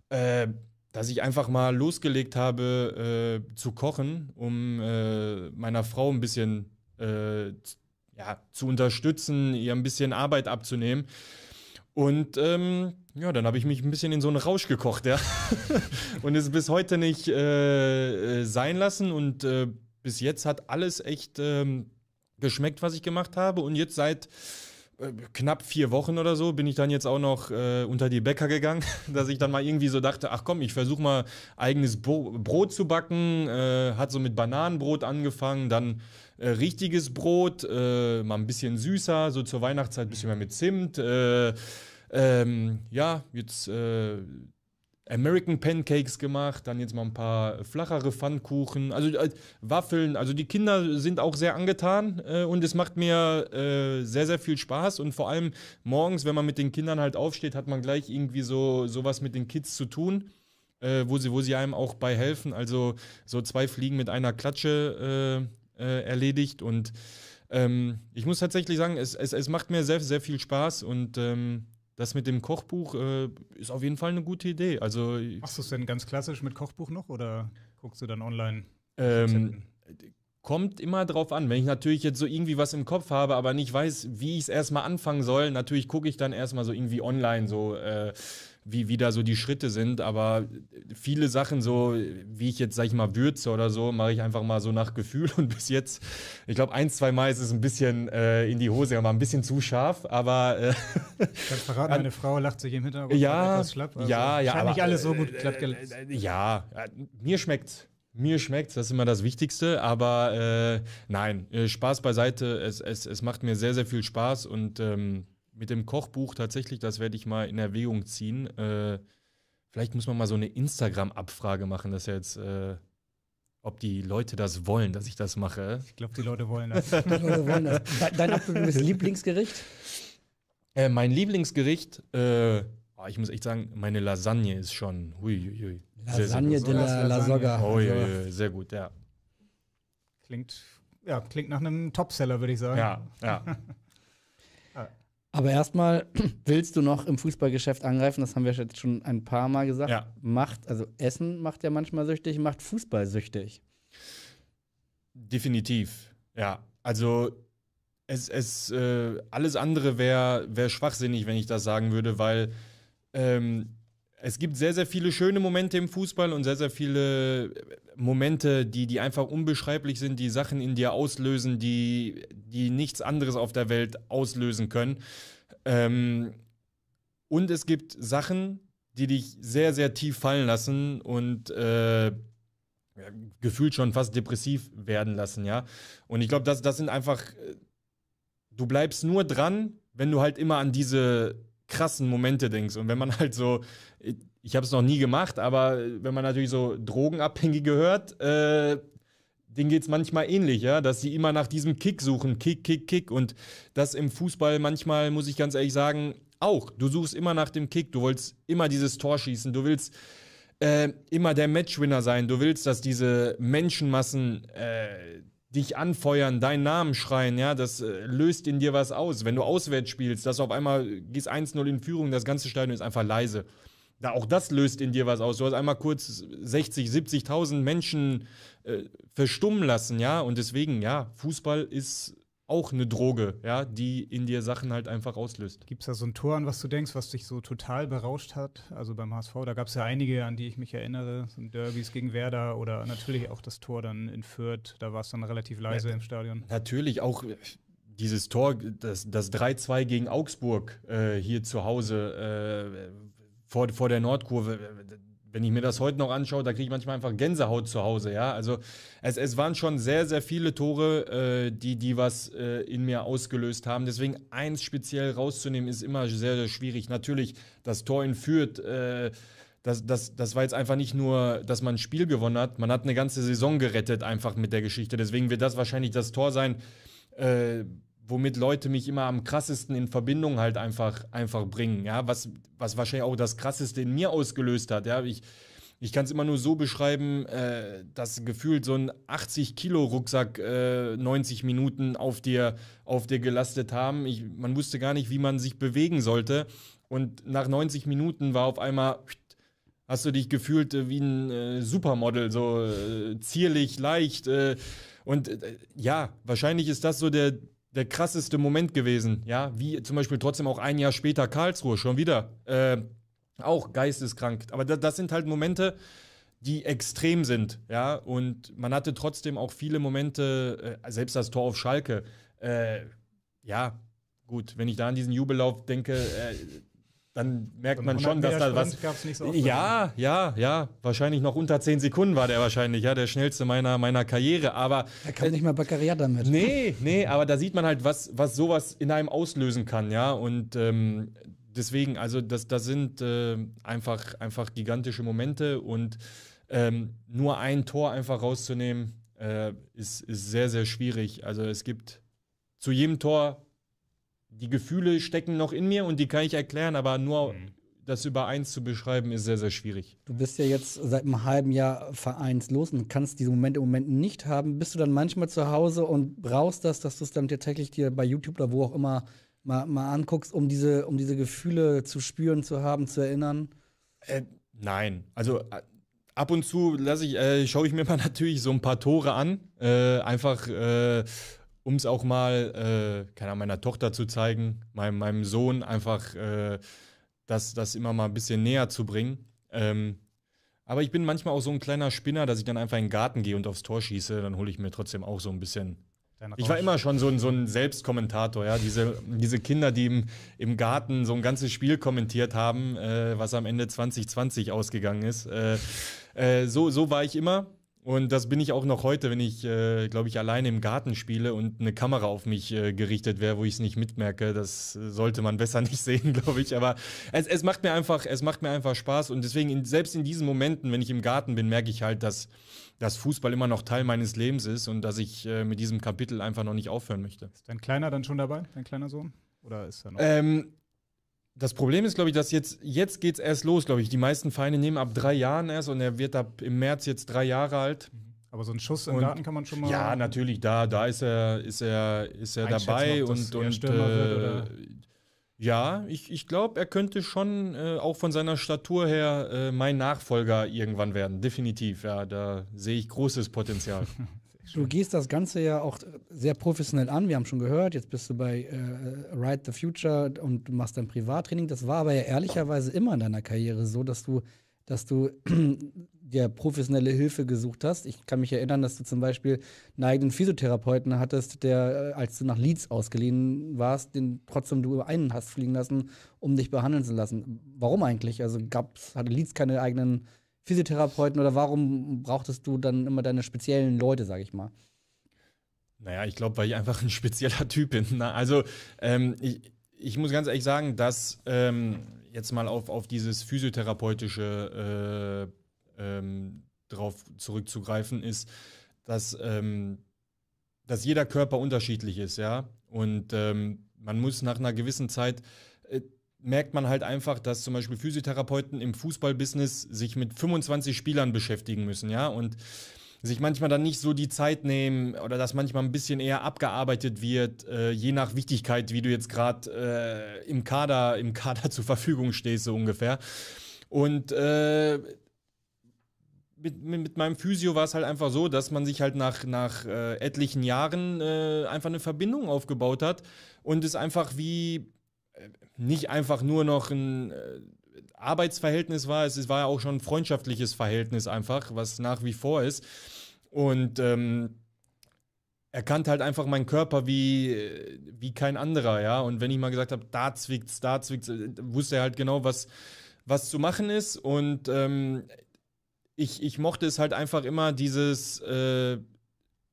äh, dass ich einfach mal losgelegt habe äh, zu kochen, um äh, meiner Frau ein bisschen äh, ja, zu unterstützen, ihr ein bisschen Arbeit abzunehmen. Und ähm, ja, dann habe ich mich ein bisschen in so einen Rausch gekocht, ja. und es bis heute nicht äh, äh, sein lassen. Und äh, bis jetzt hat alles echt ähm, geschmeckt, was ich gemacht habe. Und jetzt seit äh, knapp vier Wochen oder so bin ich dann jetzt auch noch äh, unter die Bäcker gegangen, dass ich dann mal irgendwie so dachte, ach komm, ich versuche mal eigenes Bo Brot zu backen. Äh, hat so mit Bananenbrot angefangen, dann richtiges Brot, mal ein bisschen süßer, so zur Weihnachtszeit ein bisschen mehr mit Zimt. Ähm, ja, jetzt äh, American Pancakes gemacht, dann jetzt mal ein paar flachere Pfannkuchen, also äh, Waffeln. Also die Kinder sind auch sehr angetan äh, und es macht mir äh, sehr, sehr viel Spaß. Und vor allem morgens, wenn man mit den Kindern halt aufsteht, hat man gleich irgendwie so sowas mit den Kids zu tun. Äh, wo, sie, wo sie einem auch bei helfen. Also so zwei Fliegen mit einer Klatsche äh, äh, erledigt. Und ähm, ich muss tatsächlich sagen, es, es, es macht mir sehr, sehr viel Spaß und ähm, das mit dem Kochbuch äh, ist auf jeden Fall eine gute Idee. Also, Machst du es denn ganz klassisch mit Kochbuch noch oder guckst du dann online? Ähm, kommt immer drauf an. Wenn ich natürlich jetzt so irgendwie was im Kopf habe, aber nicht weiß, wie ich es erstmal anfangen soll, natürlich gucke ich dann erstmal so irgendwie online so. Äh, wie, wie da so die Schritte sind. Aber viele Sachen, so wie ich jetzt, sag ich mal, würze oder so, mache ich einfach mal so nach Gefühl. Und bis jetzt, ich glaube, ein, zwei Mal ist es ein bisschen äh, in die Hose, aber ein bisschen zu scharf. Aber. Äh, ich kann verraten, meine Frau lacht sich im Hintergrund ja, etwas schlapp. Also ja, ja. Scheint nicht alles so gut glatt gelöst. Äh, ja, mir schmeckt's. Mir schmeckt das ist immer das Wichtigste, aber äh, nein, äh, Spaß beiseite, es, es, es macht mir sehr, sehr viel Spaß und ähm, mit dem Kochbuch tatsächlich, das werde ich mal in Erwägung ziehen. Äh, vielleicht muss man mal so eine Instagram-Abfrage machen, dass jetzt, äh, ob die Leute das wollen, dass ich das mache. Ich glaube, die Leute wollen das. Leute wollen das. Dein, absolutes Lieblingsgericht? Äh, mein Lieblingsgericht, äh, oh, ich muss echt sagen, meine Lasagne ist schon. Hui, hui, hui. Lasagne de la, la Soga. Oh, ja, ja, sehr gut, ja. Klingt, ja, klingt nach einem Topseller, würde ich sagen. Ja, ja. Aber erstmal willst du noch im Fußballgeschäft angreifen, das haben wir jetzt schon ein paar Mal gesagt. Ja. Macht, also Essen macht ja manchmal süchtig, macht Fußball süchtig. Definitiv, ja. Also es, es äh, alles andere wäre wär schwachsinnig, wenn ich das sagen würde, weil ähm, es gibt sehr, sehr viele schöne Momente im Fußball und sehr, sehr viele Momente, die, die einfach unbeschreiblich sind, die Sachen in dir auslösen, die, die nichts anderes auf der Welt auslösen können. Ähm, und es gibt Sachen, die dich sehr, sehr tief fallen lassen und äh, gefühlt schon fast depressiv werden lassen, ja. Und ich glaube, das, das sind einfach, äh, du bleibst nur dran, wenn du halt immer an diese krassen Momente denkst. Und wenn man halt so, äh, ich habe es noch nie gemacht, aber äh, wenn man natürlich so Drogenabhängige hört, äh, denen geht es manchmal ähnlich, ja, dass sie immer nach diesem Kick suchen, Kick, Kick, Kick. Und das im Fußball manchmal, muss ich ganz ehrlich sagen, auch. Du suchst immer nach dem Kick, du willst immer dieses Tor schießen, du willst äh, immer der Matchwinner sein, du willst, dass diese Menschenmassen äh, dich anfeuern, deinen Namen schreien, ja, das äh, löst in dir was aus. Wenn du auswärts spielst, dass du auf einmal gehst 1-0 in Führung, das ganze Stadion ist einfach leise da auch das löst in dir was aus. Du hast einmal kurz 60, 70.000 Menschen äh, verstummen lassen, ja, und deswegen, ja, Fußball ist auch eine Droge, ja, die in dir Sachen halt einfach auslöst. Gibt es da so ein Tor, an was du denkst, was dich so total berauscht hat? Also beim HSV, da gab es ja einige, an die ich mich erinnere, so Derbys gegen Werder oder natürlich auch das Tor dann in Fürth, da war es dann relativ leise ja, im Stadion. Natürlich, auch äh, dieses Tor, das, das 3-2 gegen Augsburg äh, hier zu Hause, äh, vor, vor der Nordkurve, wenn ich mir das heute noch anschaue, da kriege ich manchmal einfach Gänsehaut zu Hause, ja. Also es, es waren schon sehr, sehr viele Tore, äh, die, die was äh, in mir ausgelöst haben. Deswegen eins speziell rauszunehmen, ist immer sehr, sehr schwierig. Natürlich, das Tor in Fürth, äh, das, das, das war jetzt einfach nicht nur, dass man ein Spiel gewonnen hat, man hat eine ganze Saison gerettet einfach mit der Geschichte. Deswegen wird das wahrscheinlich das Tor sein, äh, womit Leute mich immer am krassesten in Verbindung halt einfach, einfach bringen. Ja, was, was wahrscheinlich auch das krasseste in mir ausgelöst hat. Ja, ich, ich kann es immer nur so beschreiben, äh, dass gefühlt so ein 80-Kilo-Rucksack äh, 90 Minuten auf dir, auf dir gelastet haben. Ich, man wusste gar nicht, wie man sich bewegen sollte. Und nach 90 Minuten war auf einmal hast du dich gefühlt äh, wie ein äh, Supermodel, so äh, zierlich, leicht. Äh. und äh, ja, wahrscheinlich ist das so der, der krasseste Moment gewesen, ja, wie zum Beispiel trotzdem auch ein Jahr später Karlsruhe, schon wieder, äh, auch geisteskrank. Aber da, das sind halt Momente, die extrem sind, ja, und man hatte trotzdem auch viele Momente, äh, selbst das Tor auf Schalke, äh, ja, gut, wenn ich da an diesen Jubellauf denke, äh, dann merkt man schon, halt dass da was. So ja, ja, ja. Wahrscheinlich noch unter 10 Sekunden war der wahrscheinlich, ja, der schnellste meiner, meiner Karriere. Aber. Er kann äh, nicht mal Baccaria damit. Nee, nee, aber da sieht man halt, was, was sowas in einem auslösen kann, ja. Und ähm, deswegen, also das, das sind äh, einfach, einfach gigantische Momente und ähm, nur ein Tor einfach rauszunehmen, äh, ist, ist sehr, sehr schwierig. Also es gibt zu jedem Tor die Gefühle stecken noch in mir und die kann ich erklären, aber nur mhm. das über eins zu beschreiben, ist sehr, sehr schwierig. Du bist ja jetzt seit einem halben Jahr vereinslos und kannst diese Momente im Moment nicht haben. Bist du dann manchmal zu Hause und brauchst das, dass du es dann tatsächlich dir bei YouTube oder wo auch immer mal, mal anguckst, um diese, um diese Gefühle zu spüren, zu haben, zu erinnern? Äh, nein. Also äh, ab und zu lasse ich, äh, schaue ich mir mal natürlich so ein paar Tore an. Äh, einfach äh, um es auch mal, äh, keine Ahnung, meiner Tochter zu zeigen, meinem, meinem Sohn einfach äh, das, das immer mal ein bisschen näher zu bringen. Ähm, aber ich bin manchmal auch so ein kleiner Spinner, dass ich dann einfach in den Garten gehe und aufs Tor schieße, dann hole ich mir trotzdem auch so ein bisschen. Ich war immer schon so ein, so ein Selbstkommentator, ja. Diese, diese Kinder, die im, im Garten so ein ganzes Spiel kommentiert haben, äh, was am Ende 2020 ausgegangen ist. Äh, äh, so, so war ich immer. Und das bin ich auch noch heute, wenn ich, äh, glaube ich, alleine im Garten spiele und eine Kamera auf mich äh, gerichtet wäre, wo ich es nicht mitmerke. Das sollte man besser nicht sehen, glaube ich. Aber es, es, macht mir einfach, es macht mir einfach Spaß. Und deswegen, in, selbst in diesen Momenten, wenn ich im Garten bin, merke ich halt, dass, dass Fußball immer noch Teil meines Lebens ist und dass ich äh, mit diesem Kapitel einfach noch nicht aufhören möchte. Ist dein Kleiner dann schon dabei, dein kleiner Sohn? Oder ist er noch? Ähm, das Problem ist, glaube ich, dass jetzt, jetzt geht es erst los, glaube ich. Die meisten Vereine nehmen ab drei Jahren erst und er wird ab im März jetzt drei Jahre alt. Mhm. Aber so einen Schuss im und, Garten kann man schon mal. Ja, natürlich, da, da ist er, ist er, ist er dabei und. und äh, ja, ich, ich glaube, er könnte schon äh, auch von seiner Statur her äh, mein Nachfolger irgendwann werden. Definitiv, ja. Da sehe ich großes Potenzial. Du gehst das Ganze ja auch äh, sehr professionell an. Wir haben schon gehört, jetzt bist du bei äh, äh, Ride the Future und du machst dein Privattraining. Das war aber ja ehrlicherweise immer in deiner Karriere so, dass du, dass du dir professionelle Hilfe gesucht hast. Ich kann mich erinnern, dass du zum Beispiel einen eigenen Physiotherapeuten hattest, der, äh, als du nach Leeds ausgeliehen warst, den trotzdem du über einen hast fliegen lassen, um dich behandeln zu lassen. Warum eigentlich? Also gab's, hatte Leeds keine eigenen Physiotherapeuten oder warum brauchtest du dann immer deine speziellen Leute, sage ich mal? Naja, ich glaube, weil ich einfach ein spezieller Typ bin. Na, ne? also, ähm, ich, ich muss ganz ehrlich sagen, dass ähm, jetzt mal auf, auf dieses physiotherapeutische äh, ähm, drauf zurückzugreifen ist, dass, ähm, dass jeder Körper unterschiedlich ist, ja. Und ähm, man muss nach einer gewissen Zeit äh, merkt man halt einfach, dass zum Beispiel Physiotherapeuten im Fußballbusiness sich mit 25 Spielern beschäftigen müssen, ja, und sich manchmal dann nicht so die Zeit nehmen oder dass manchmal ein bisschen eher abgearbeitet wird, äh, je nach Wichtigkeit, wie du jetzt gerade äh, im Kader, im Kader zur Verfügung stehst, so ungefähr. Und äh, mit, mit, mit, meinem Physio war es halt einfach so, dass man sich halt nach, nach äh, etlichen Jahren äh, einfach eine Verbindung aufgebaut hat und es einfach wie nicht einfach nur noch ein äh, Arbeitsverhältnis war, es war ja auch schon ein freundschaftliches Verhältnis einfach, was nach wie vor ist. Und ähm, er kannte halt einfach meinen Körper wie, äh, wie kein anderer, ja. Und wenn ich mal gesagt habe, da zwickt's, da zwickt's, äh, wusste er halt genau, was, was zu machen ist. Und ähm, ich, ich mochte es halt einfach immer, dieses, äh,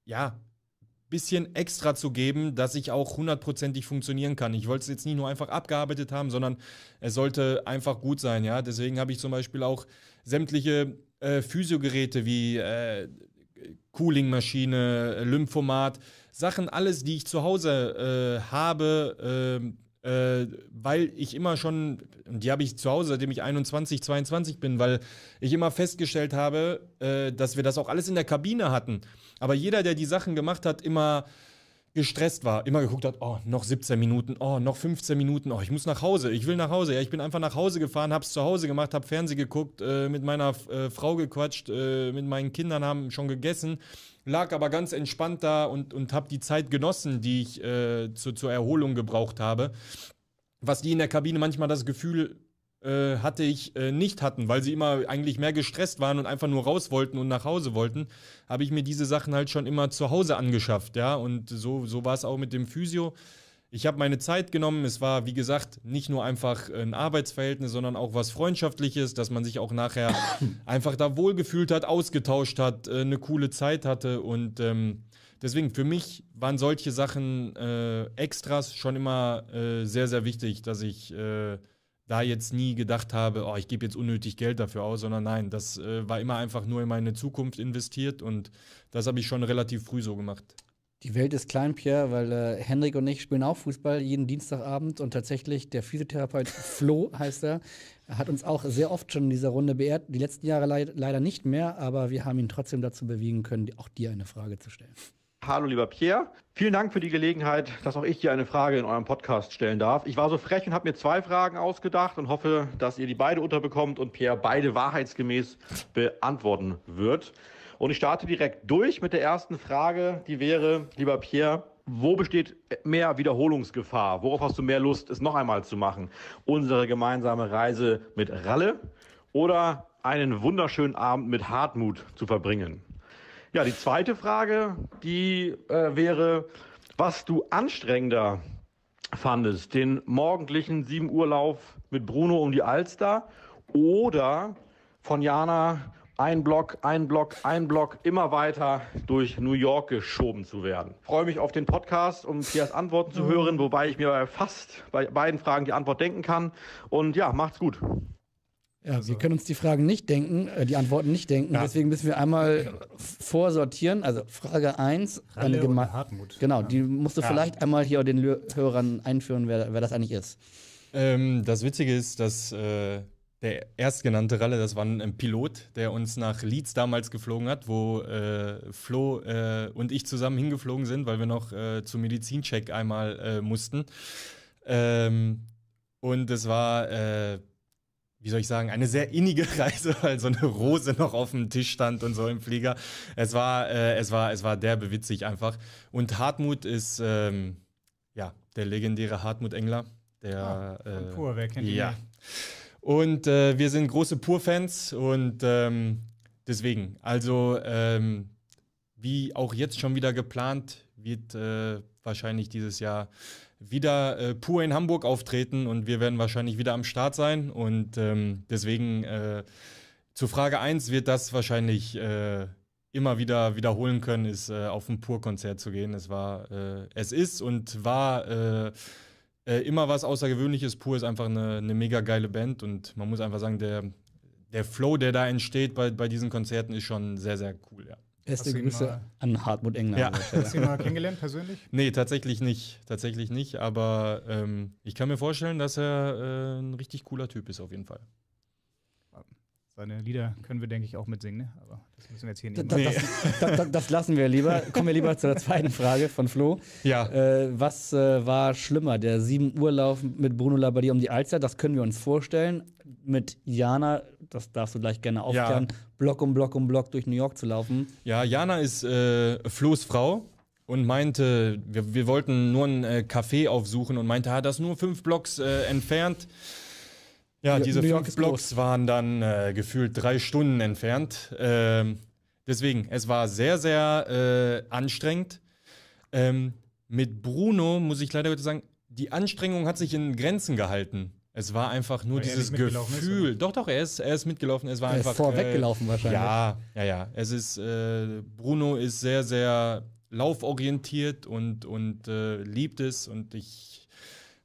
ja, bisschen extra zu geben, dass ich auch hundertprozentig funktionieren kann. Ich wollte es jetzt nicht nur einfach abgearbeitet haben, sondern es sollte einfach gut sein, ja. Deswegen habe ich zum Beispiel auch sämtliche äh, Physiogeräte wie äh, Coolingmaschine, Lymphomat, Sachen, alles, die ich zu Hause äh, habe, ähm, äh, weil ich immer schon, die habe ich zu Hause, seitdem ich 21, 22 bin, weil ich immer festgestellt habe, äh, dass wir das auch alles in der Kabine hatten. Aber jeder, der die Sachen gemacht hat, immer gestresst war, immer geguckt hat, oh, noch 17 Minuten, oh, noch 15 Minuten, oh, ich muss nach Hause, ich will nach Hause. Ja, ich bin einfach nach Hause gefahren, hab's zu Hause gemacht, hab Fernsehen geguckt, äh, mit meiner äh, Frau gequatscht, äh, mit meinen Kindern haben schon gegessen, lag aber ganz entspannt da und, und hab die Zeit genossen, die ich äh, zu, zur Erholung gebraucht habe. Was die in der Kabine manchmal das Gefühl äh, hatte ich äh, nicht hatten, weil sie immer eigentlich mehr gestresst waren und einfach nur raus wollten und nach Hause wollten, habe ich mir diese Sachen halt schon immer zu Hause angeschafft, ja. Und so, so war es auch mit dem Physio. Ich habe meine Zeit genommen. Es war, wie gesagt, nicht nur einfach ein Arbeitsverhältnis, sondern auch was Freundschaftliches, dass man sich auch nachher einfach da wohlgefühlt hat, ausgetauscht hat, äh, eine coole Zeit hatte. Und ähm, deswegen, für mich waren solche Sachen äh, Extras schon immer äh, sehr, sehr wichtig, dass ich äh, da jetzt nie gedacht habe, oh, ich gebe jetzt unnötig Geld dafür aus, sondern nein, das äh, war immer einfach nur in meine Zukunft investiert und das habe ich schon relativ früh so gemacht. Die Welt ist klein, Pierre, weil äh, Henrik und ich spielen auch Fußball jeden Dienstagabend und tatsächlich der Physiotherapeut Flo heißt er, hat uns auch sehr oft schon in dieser Runde beehrt. Die letzten Jahre leid leider nicht mehr, aber wir haben ihn trotzdem dazu bewegen können, auch dir eine Frage zu stellen. Hallo, lieber Pierre. Vielen Dank für die Gelegenheit, dass auch ich hier eine Frage in eurem Podcast stellen darf. Ich war so frech und habe mir zwei Fragen ausgedacht und hoffe, dass ihr die beide unterbekommt und Pierre beide wahrheitsgemäß beantworten wird. Und ich starte direkt durch mit der ersten Frage, die wäre, lieber Pierre, wo besteht mehr Wiederholungsgefahr? Worauf hast du mehr Lust, es noch einmal zu machen? Unsere gemeinsame Reise mit Ralle oder einen wunderschönen Abend mit Hartmut zu verbringen? Ja, die zweite Frage, die äh, wäre, was du anstrengender fandest, den morgendlichen 7 Uhr Lauf mit Bruno um die Alster oder von Jana ein Block, ein Block, ein Block immer weiter durch New York geschoben zu werden. Ich freue mich auf den Podcast, um Piers Antworten zu mhm. hören, wobei ich mir fast bei beiden Fragen die Antwort denken kann. Und ja, macht's gut. Ja, also. wir können uns die Fragen nicht denken, äh, die Antworten nicht denken. Ja. Deswegen müssen wir einmal vorsortieren. Also Frage 1. Ralle eine und Hartmut. Genau, ja. die musst du ja. vielleicht einmal hier den Hörern einführen, wer, wer das eigentlich ist. Ähm, das Witzige ist, dass äh, der erstgenannte Ralle, das war ein Pilot, der uns nach Leeds damals geflogen hat, wo äh, Flo äh, und ich zusammen hingeflogen sind, weil wir noch äh, zum Medizincheck einmal äh, mussten. Ähm, und es war wie soll ich sagen, eine sehr innige Reise, weil so eine Rose noch auf dem Tisch stand und so im Flieger. Es war, äh, es war, es war derbe witzig einfach. Und Hartmut ist, ähm, ja, der legendäre Hartmut Engler. Der, ah, äh, Pur, wer kennt ihn? Ja. Und äh, wir sind große Pur-Fans und ähm, deswegen, also ähm, wie auch jetzt schon wieder geplant, wird äh, wahrscheinlich dieses Jahr wieder äh, pur in Hamburg auftreten und wir werden wahrscheinlich wieder am Start sein. Und ähm, deswegen äh, zu Frage 1 wird das wahrscheinlich äh, immer wieder wiederholen können, ist äh, auf ein Pur-Konzert zu gehen. Es war, äh, es ist und war äh, immer was Außergewöhnliches. Pur ist einfach eine, eine mega geile Band und man muss einfach sagen, der, der Flow, der da entsteht bei, bei diesen Konzerten, ist schon sehr, sehr cool, ja. Beste Grüße an Hartmut Engler. Ja. Hast du ihn mal kennengelernt persönlich? Nee, tatsächlich nicht. Tatsächlich nicht. Aber ähm, ich kann mir vorstellen, dass er äh, ein richtig cooler Typ ist, auf jeden Fall. Seine Lieder können wir, denke ich, auch mitsingen, ne? aber das müssen wir jetzt hier nicht machen. Das, das, das, das, lassen wir lieber. Kommen wir lieber zur zweiten Frage von Flo. Ja. Äh, was äh, war schlimmer, der 7-Uhr-Lauf mit Bruno Labbadia um die Alster? Das können wir uns vorstellen. Mit Jana, das darfst du gleich gerne aufklären, ja. Block um Block um Block durch New York zu laufen. Ja, Jana ist äh, Flo's Frau und meinte, wir, wir wollten nur ein äh, Café aufsuchen und meinte, ah, das nur fünf Blocks äh, entfernt. Ja, ja diese fünf Blocks groß. waren dann äh, gefühlt drei Stunden entfernt. Ähm, deswegen, es war sehr, sehr äh, anstrengend. Ähm, mit Bruno muss ich leider heute sagen, die Anstrengung hat sich in Grenzen gehalten. Es war einfach nur dieses Gefühl. Ist, doch, doch, er ist, er ist mitgelaufen. Es war er einfach. Ist vorweggelaufen äh, wahrscheinlich. Ja, ja, ja. Es ist, äh, Bruno ist sehr, sehr lauforientiert und, und äh, liebt es. Und ich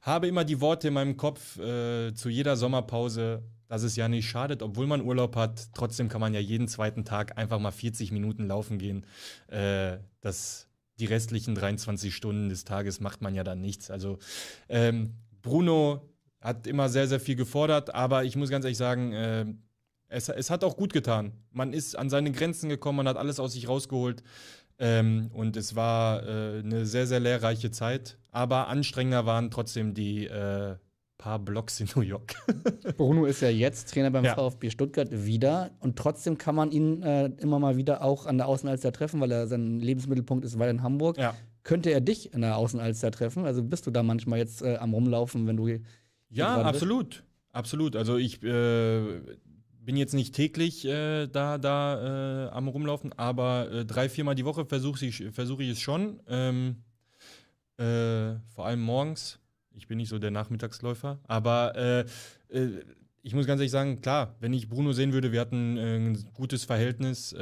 habe immer die Worte in meinem Kopf äh, zu jeder Sommerpause, dass es ja nicht schadet, obwohl man Urlaub hat. Trotzdem kann man ja jeden zweiten Tag einfach mal 40 Minuten laufen gehen. Äh, das, die restlichen 23 Stunden des Tages macht man ja dann nichts. Also ähm, Bruno hat immer sehr, sehr viel gefordert, aber ich muss ganz ehrlich sagen, äh, es, es hat auch gut getan. Man ist an seine Grenzen gekommen, man hat alles aus sich rausgeholt. Ähm, und es war äh, eine sehr, sehr lehrreiche Zeit. Aber anstrengender waren trotzdem die äh, paar Blocks in New York. Bruno ist ja jetzt Trainer beim ja. VfB Stuttgart wieder. Und trotzdem kann man ihn äh, immer mal wieder auch an der Außenalster treffen, weil er sein Lebensmittelpunkt ist, weil in Hamburg. Ja. Könnte er dich in der Außenalster treffen? Also bist du da manchmal jetzt äh, am Rumlaufen, wenn du ja, absolut. Absolut. Also ich äh, bin jetzt nicht täglich äh, da, da äh, am Rumlaufen, aber äh, drei, viermal die Woche versuche ich, versuch ich es schon. Ähm, äh, vor allem morgens. Ich bin nicht so der Nachmittagsläufer, aber äh, ich muss ganz ehrlich sagen, klar, wenn ich Bruno sehen würde, wir hatten ein gutes Verhältnis.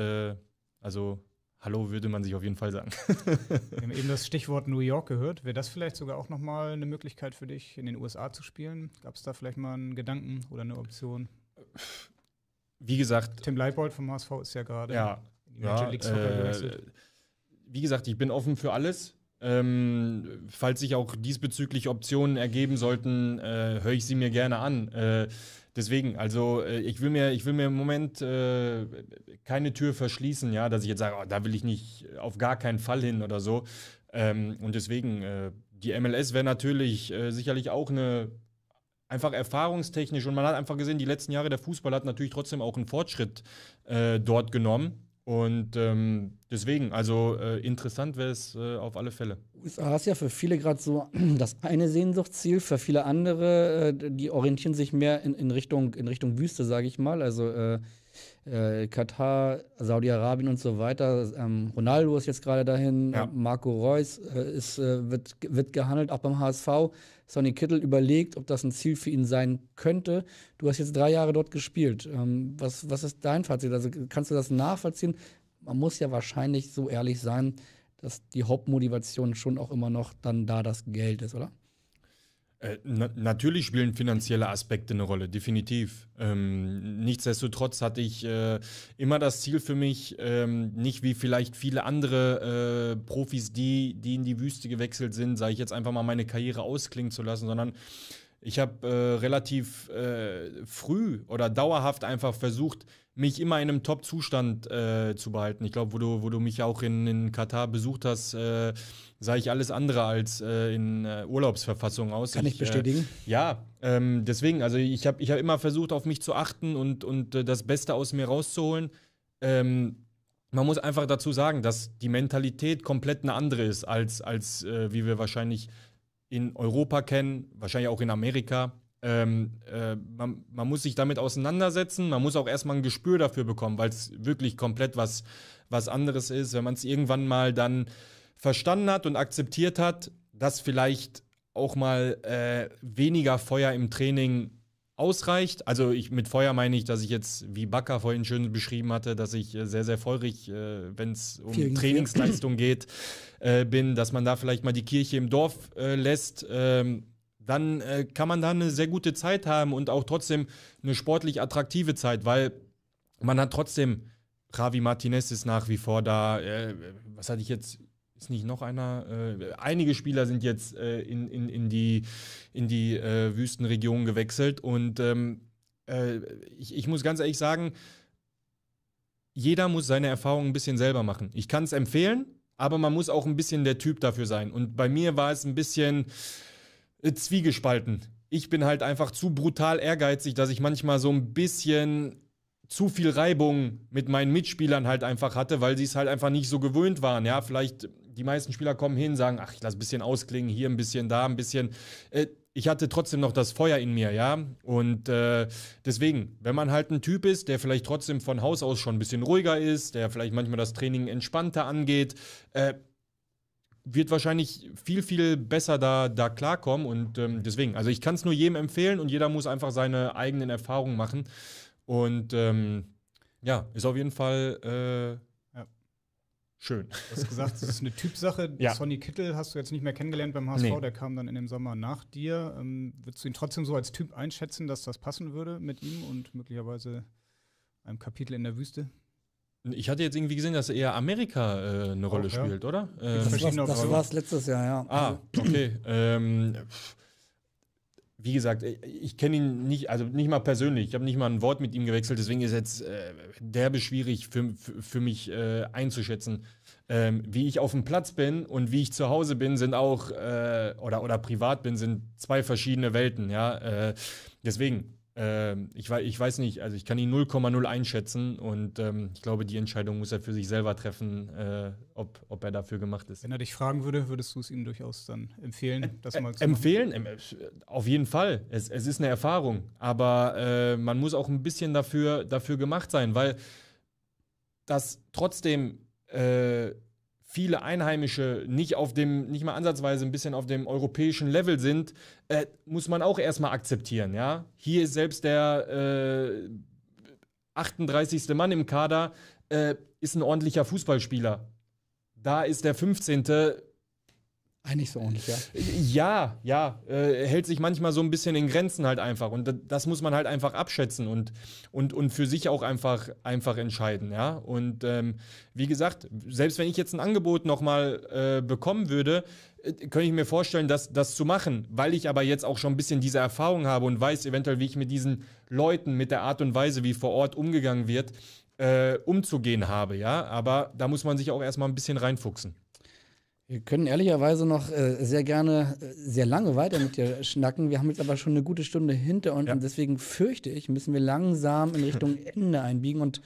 also Hallo würde man sich auf jeden Fall sagen. Wir haben eben das Stichwort New York gehört. Wäre das vielleicht sogar auch nochmal eine Möglichkeit für dich, in den USA zu spielen? Gab es da vielleicht mal einen Gedanken oder eine Option? Wie gesagt. Tim Leibold vom HSV ist ja gerade ja, in die Major ja, League Soccer Äh, wie gesagt, ich bin offen für alles. Ähm, falls sich auch diesbezüglich Optionen ergeben sollten, äh, höre ich sie mir gerne an. Äh, deswegen, also äh, ich will mir, ich will mir im Moment äh, keine Tür verschließen, ja, dass ich jetzt sage, oh, da will ich nicht äh, auf gar keinen Fall hin oder so. Ähm, und deswegen, äh, die MLS wäre natürlich äh, sicherlich auch eine einfach erfahrungstechnisch und man hat einfach gesehen, die letzten Jahre der Fußball hat natürlich trotzdem auch einen Fortschritt äh, dort genommen. Und ähm, deswegen, also äh, interessant wäre es äh, auf alle Fälle. USA ist ja für viele gerade so das eine Sehnsuchtsziel, für viele andere, äh, die orientieren sich mehr in, in, Richtung, in Richtung Wüste, sage ich mal. Also äh, äh, Katar, Saudi-Arabien und so weiter. Ähm, Ronaldo ist jetzt gerade dahin, ja. Marco Reus äh, ist, wird, wird gehandelt, auch beim HSV. Sonny Kittel überlegt, ob das ein Ziel für ihn sein könnte. Du hast jetzt drei Jahre dort gespielt. Ähm, was, was ist dein Fazit? Also kannst du das nachvollziehen? Man muss ja wahrscheinlich so ehrlich sein, dass die Hauptmotivation schon auch immer noch dann da das Geld ist, oder? Äh, na natürlich spielen finanzielle Aspekte eine Rolle, definitiv. Ähm, nichtsdestotrotz hatte ich äh, immer das Ziel für mich, ähm, nicht wie vielleicht viele andere äh, Profis, die, die in die Wüste gewechselt sind, sage ich jetzt einfach mal meine Karriere ausklingen zu lassen, sondern ich habe äh, relativ äh, früh oder dauerhaft einfach versucht, mich immer in einem Top-Zustand äh, zu behalten. Ich glaube, wo du, wo du mich auch in, in Katar besucht hast, äh, sah ich alles andere als äh, in äh, Urlaubsverfassung aus. Kann ich, ich äh, bestätigen. Äh, ja, ähm, deswegen, also ich habe ich hab immer versucht, auf mich zu achten und, und äh, das Beste aus mir rauszuholen. Ähm, man muss einfach dazu sagen, dass die Mentalität komplett eine andere ist, als, als äh, wie wir wahrscheinlich in Europa kennen, wahrscheinlich auch in Amerika. Ähm, äh, man, man, muss sich damit auseinandersetzen, man muss auch erstmal ein Gespür dafür bekommen, weil es wirklich komplett was, was anderes ist. Wenn man es irgendwann mal dann verstanden hat und akzeptiert hat, dass vielleicht auch mal äh, weniger Feuer im Training ausreicht. Also ich, mit Feuer meine ich, dass ich jetzt, wie Bakker vorhin schön beschrieben hatte, dass ich äh, sehr, sehr feurig, äh, wenn es um Vielen Trainingsleistung geht, äh, bin, dass man da vielleicht mal die Kirche im Dorf äh, lässt. Ähm, dann äh, kann man da eine sehr gute Zeit haben und auch trotzdem eine sportlich attraktive Zeit, weil man hat trotzdem, Javi Martinez ist nach wie vor da, äh, was hatte ich jetzt, ist nicht noch einer. Äh, einige Spieler sind jetzt äh, in, in, in die, in die äh, Wüstenregion gewechselt. Und ähm, äh, ich, ich, muss ganz ehrlich sagen, jeder muss seine Erfahrungen ein bisschen selber machen. Ich kann es empfehlen, aber man muss auch ein bisschen der Typ dafür sein. Und bei mir war es ein bisschen äh, zwiegespalten. Ich bin halt einfach zu brutal ehrgeizig, dass ich manchmal so ein bisschen zu viel Reibung mit meinen Mitspielern halt einfach hatte, weil sie es halt einfach nicht so gewöhnt waren. Ja, vielleicht die meisten Spieler kommen hin, sagen, ach, ich lasse ein bisschen ausklingen, hier ein bisschen, da ein bisschen. Äh, ich hatte trotzdem noch das Feuer in mir, ja. Und äh, deswegen, wenn man halt ein Typ ist, der vielleicht trotzdem von Haus aus schon ein bisschen ruhiger ist, der vielleicht manchmal das Training entspannter angeht, äh, wird wahrscheinlich viel, viel besser da, da klarkommen. Und ähm, deswegen, also ich kann es nur jedem empfehlen und jeder muss einfach seine eigenen Erfahrungen machen. Und ähm, ja, ist auf jeden Fall äh, schön. Du hast gesagt, es ist eine Typsache. ja. Sonny Kittel hast du jetzt nicht mehr kennengelernt beim HSV, nee. der kam dann in dem Sommer nach dir. Ähm, würdest du ihn trotzdem so als Typ einschätzen, dass das passen würde mit ihm und möglicherweise einem Kapitel in der Wüste? Ich hatte jetzt irgendwie gesehen, dass eher Amerika äh, eine Rolle oh, ja. spielt, oder? Ähm, das war es letztes Jahr, ja. Ah, okay. ähm, wie gesagt, äh, ich kenne ihn nicht, also nicht mal persönlich. Ich habe nicht mal ein Wort mit ihm gewechselt, deswegen ist jetzt äh, derbe schwierig für, für, für mich äh, einzuschätzen. Ähm, wie ich auf dem Platz bin und wie ich zu Hause bin, sind auch, äh, oder, oder privat bin, sind zwei verschiedene Welten, ja. Äh, deswegen, ähm, ich, weiß, ich weiß nicht, also ich kann ihn 0,0 einschätzen und ähm, ich glaube, die Entscheidung muss er für sich selber treffen, äh, ob, ob er dafür gemacht ist. Wenn er dich fragen würde, würdest du es ihm durchaus dann empfehlen, das mal zu Empfehlen? Machen? Äh, auf jeden Fall. Es, es ist eine Erfahrung, aber äh, man muss auch ein bisschen dafür, dafür gemacht sein, weil das trotzdem. Äh, viele Einheimische nicht auf dem, nicht mal ansatzweise ein bisschen auf dem europäischen Level sind, äh, muss man auch erstmal akzeptieren, ja. Hier ist selbst der äh, 38. Mann im Kader, äh, ist ein ordentlicher Fußballspieler. Da ist der 15 eigentlich so ordentlich, ja. Ja, ja. Äh, hält sich manchmal so ein bisschen in Grenzen halt einfach. Und das muss man halt einfach abschätzen und, und, und für sich auch einfach, einfach entscheiden, ja. Und ähm, wie gesagt, selbst wenn ich jetzt ein Angebot nochmal äh, bekommen würde, äh, könnte ich mir vorstellen, das, das zu machen. Weil ich aber jetzt auch schon ein bisschen diese Erfahrung habe und weiß eventuell, wie ich mit diesen Leuten, mit der Art und Weise, wie vor Ort umgegangen wird, äh, umzugehen habe, ja. Aber da muss man sich auch erstmal ein bisschen reinfuchsen. Wir können ehrlicherweise noch äh, sehr gerne äh, sehr lange weiter mit dir schnacken. Wir haben jetzt aber schon eine gute Stunde hinter uns ja. und deswegen fürchte ich, müssen wir langsam in Richtung Ende einbiegen. Und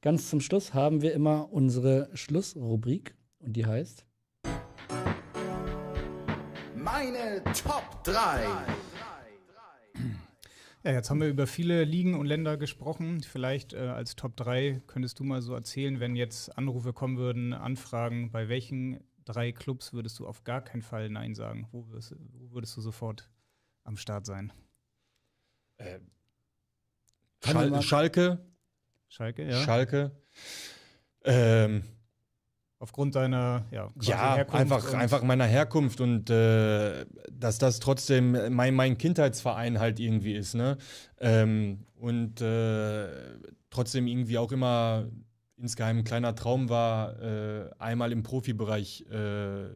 ganz zum Schluss haben wir immer unsere Schlussrubrik und die heißt Meine Top 3. Ja, jetzt haben wir über viele Ligen und Länder gesprochen. Vielleicht äh, als Top 3 könntest du mal so erzählen, wenn jetzt Anrufe kommen würden, Anfragen, bei welchen drei Clubs würdest du auf gar keinen Fall Nein sagen? Wo würdest, wo würdest du sofort am Start sein? Äh, Schal Schalke. Schalke, ja. Schalke. Ähm, Aufgrund deiner ja, ja Herkunft einfach, einfach meiner Herkunft und äh, dass das trotzdem mein, mein Kindheitsverein halt irgendwie ist. Ne? Ähm, und äh, trotzdem irgendwie auch immer insgeheim ein kleiner Traum war, äh, einmal im Profibereich äh,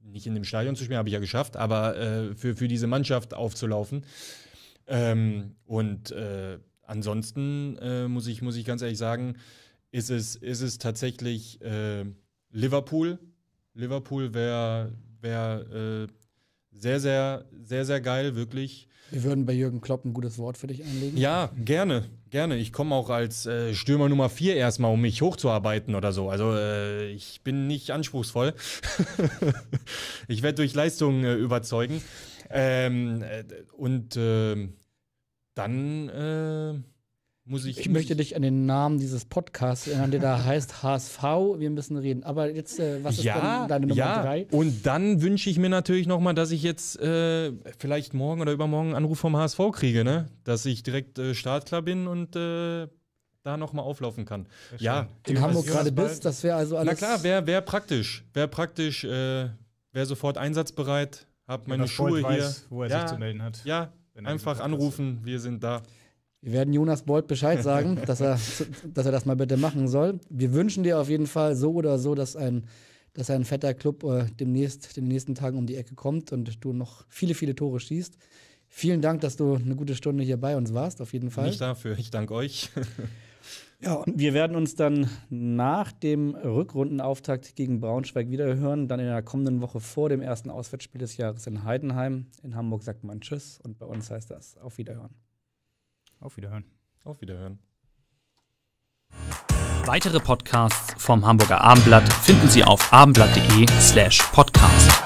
nicht in dem Stadion zu spielen, habe ich ja geschafft, aber äh, für, für diese Mannschaft aufzulaufen. Ähm, und äh, ansonsten äh, muss, ich, muss ich ganz ehrlich sagen, ist es, ist es tatsächlich äh, Liverpool. Liverpool wäre wär, sehr, sehr, sehr, sehr geil, wirklich. Wir würden bei Jürgen Klopp ein gutes Wort für dich anlegen. Ja, gerne, gerne. Ich komme auch als äh, Stürmer Nummer 4 erstmal, um mich hochzuarbeiten oder so. Also äh, ich bin nicht anspruchsvoll. ich werde durch Leistungen äh, überzeugen. Ähm, äh, und ähm, dann äh, muss ich, ich muss möchte ich dich an den Namen dieses Podcasts erinnern, der da heißt HSV. Wir müssen reden. Aber jetzt, äh, was ist ja, deine Nummer ja. drei? Und dann wünsche ich mir natürlich nochmal, dass ich jetzt äh, vielleicht morgen oder übermorgen einen Anruf vom HSV kriege, ne? Dass ich direkt äh, startklar bin und äh, da nochmal auflaufen kann. Sehr ja, schön. in Hamburg gerade bist, das wäre also alles. Na klar, wäre wär praktisch. Wäre praktisch, äh, wäre sofort einsatzbereit, hab meine Schuhe Freund hier. Weiß, wo er ja, sich zu melden hat. Ja, einfach anrufen, wir sind da. Wir werden Jonas Bolt Bescheid sagen, dass, er, dass er das mal bitte machen soll. Wir wünschen dir auf jeden Fall so oder so, dass ein, dass ein fetter Club äh, demnächst, in den nächsten Tagen um die Ecke kommt und du noch viele, viele Tore schießt. Vielen Dank, dass du eine gute Stunde hier bei uns warst, auf jeden Fall. Nicht dafür, ich danke euch. ja, und wir werden uns dann nach dem Rückrundenauftakt gegen Braunschweig wiederhören, dann in der kommenden Woche vor dem ersten Auswärtsspiel des Jahres in Heidenheim. In Hamburg sagt man Tschüss und bei uns heißt das auf Wiederhören. Auf Wiederhören. Auf Wiederhören. Weitere Podcasts vom Hamburger Abendblatt finden Sie auf abendblatt.de slash podcast.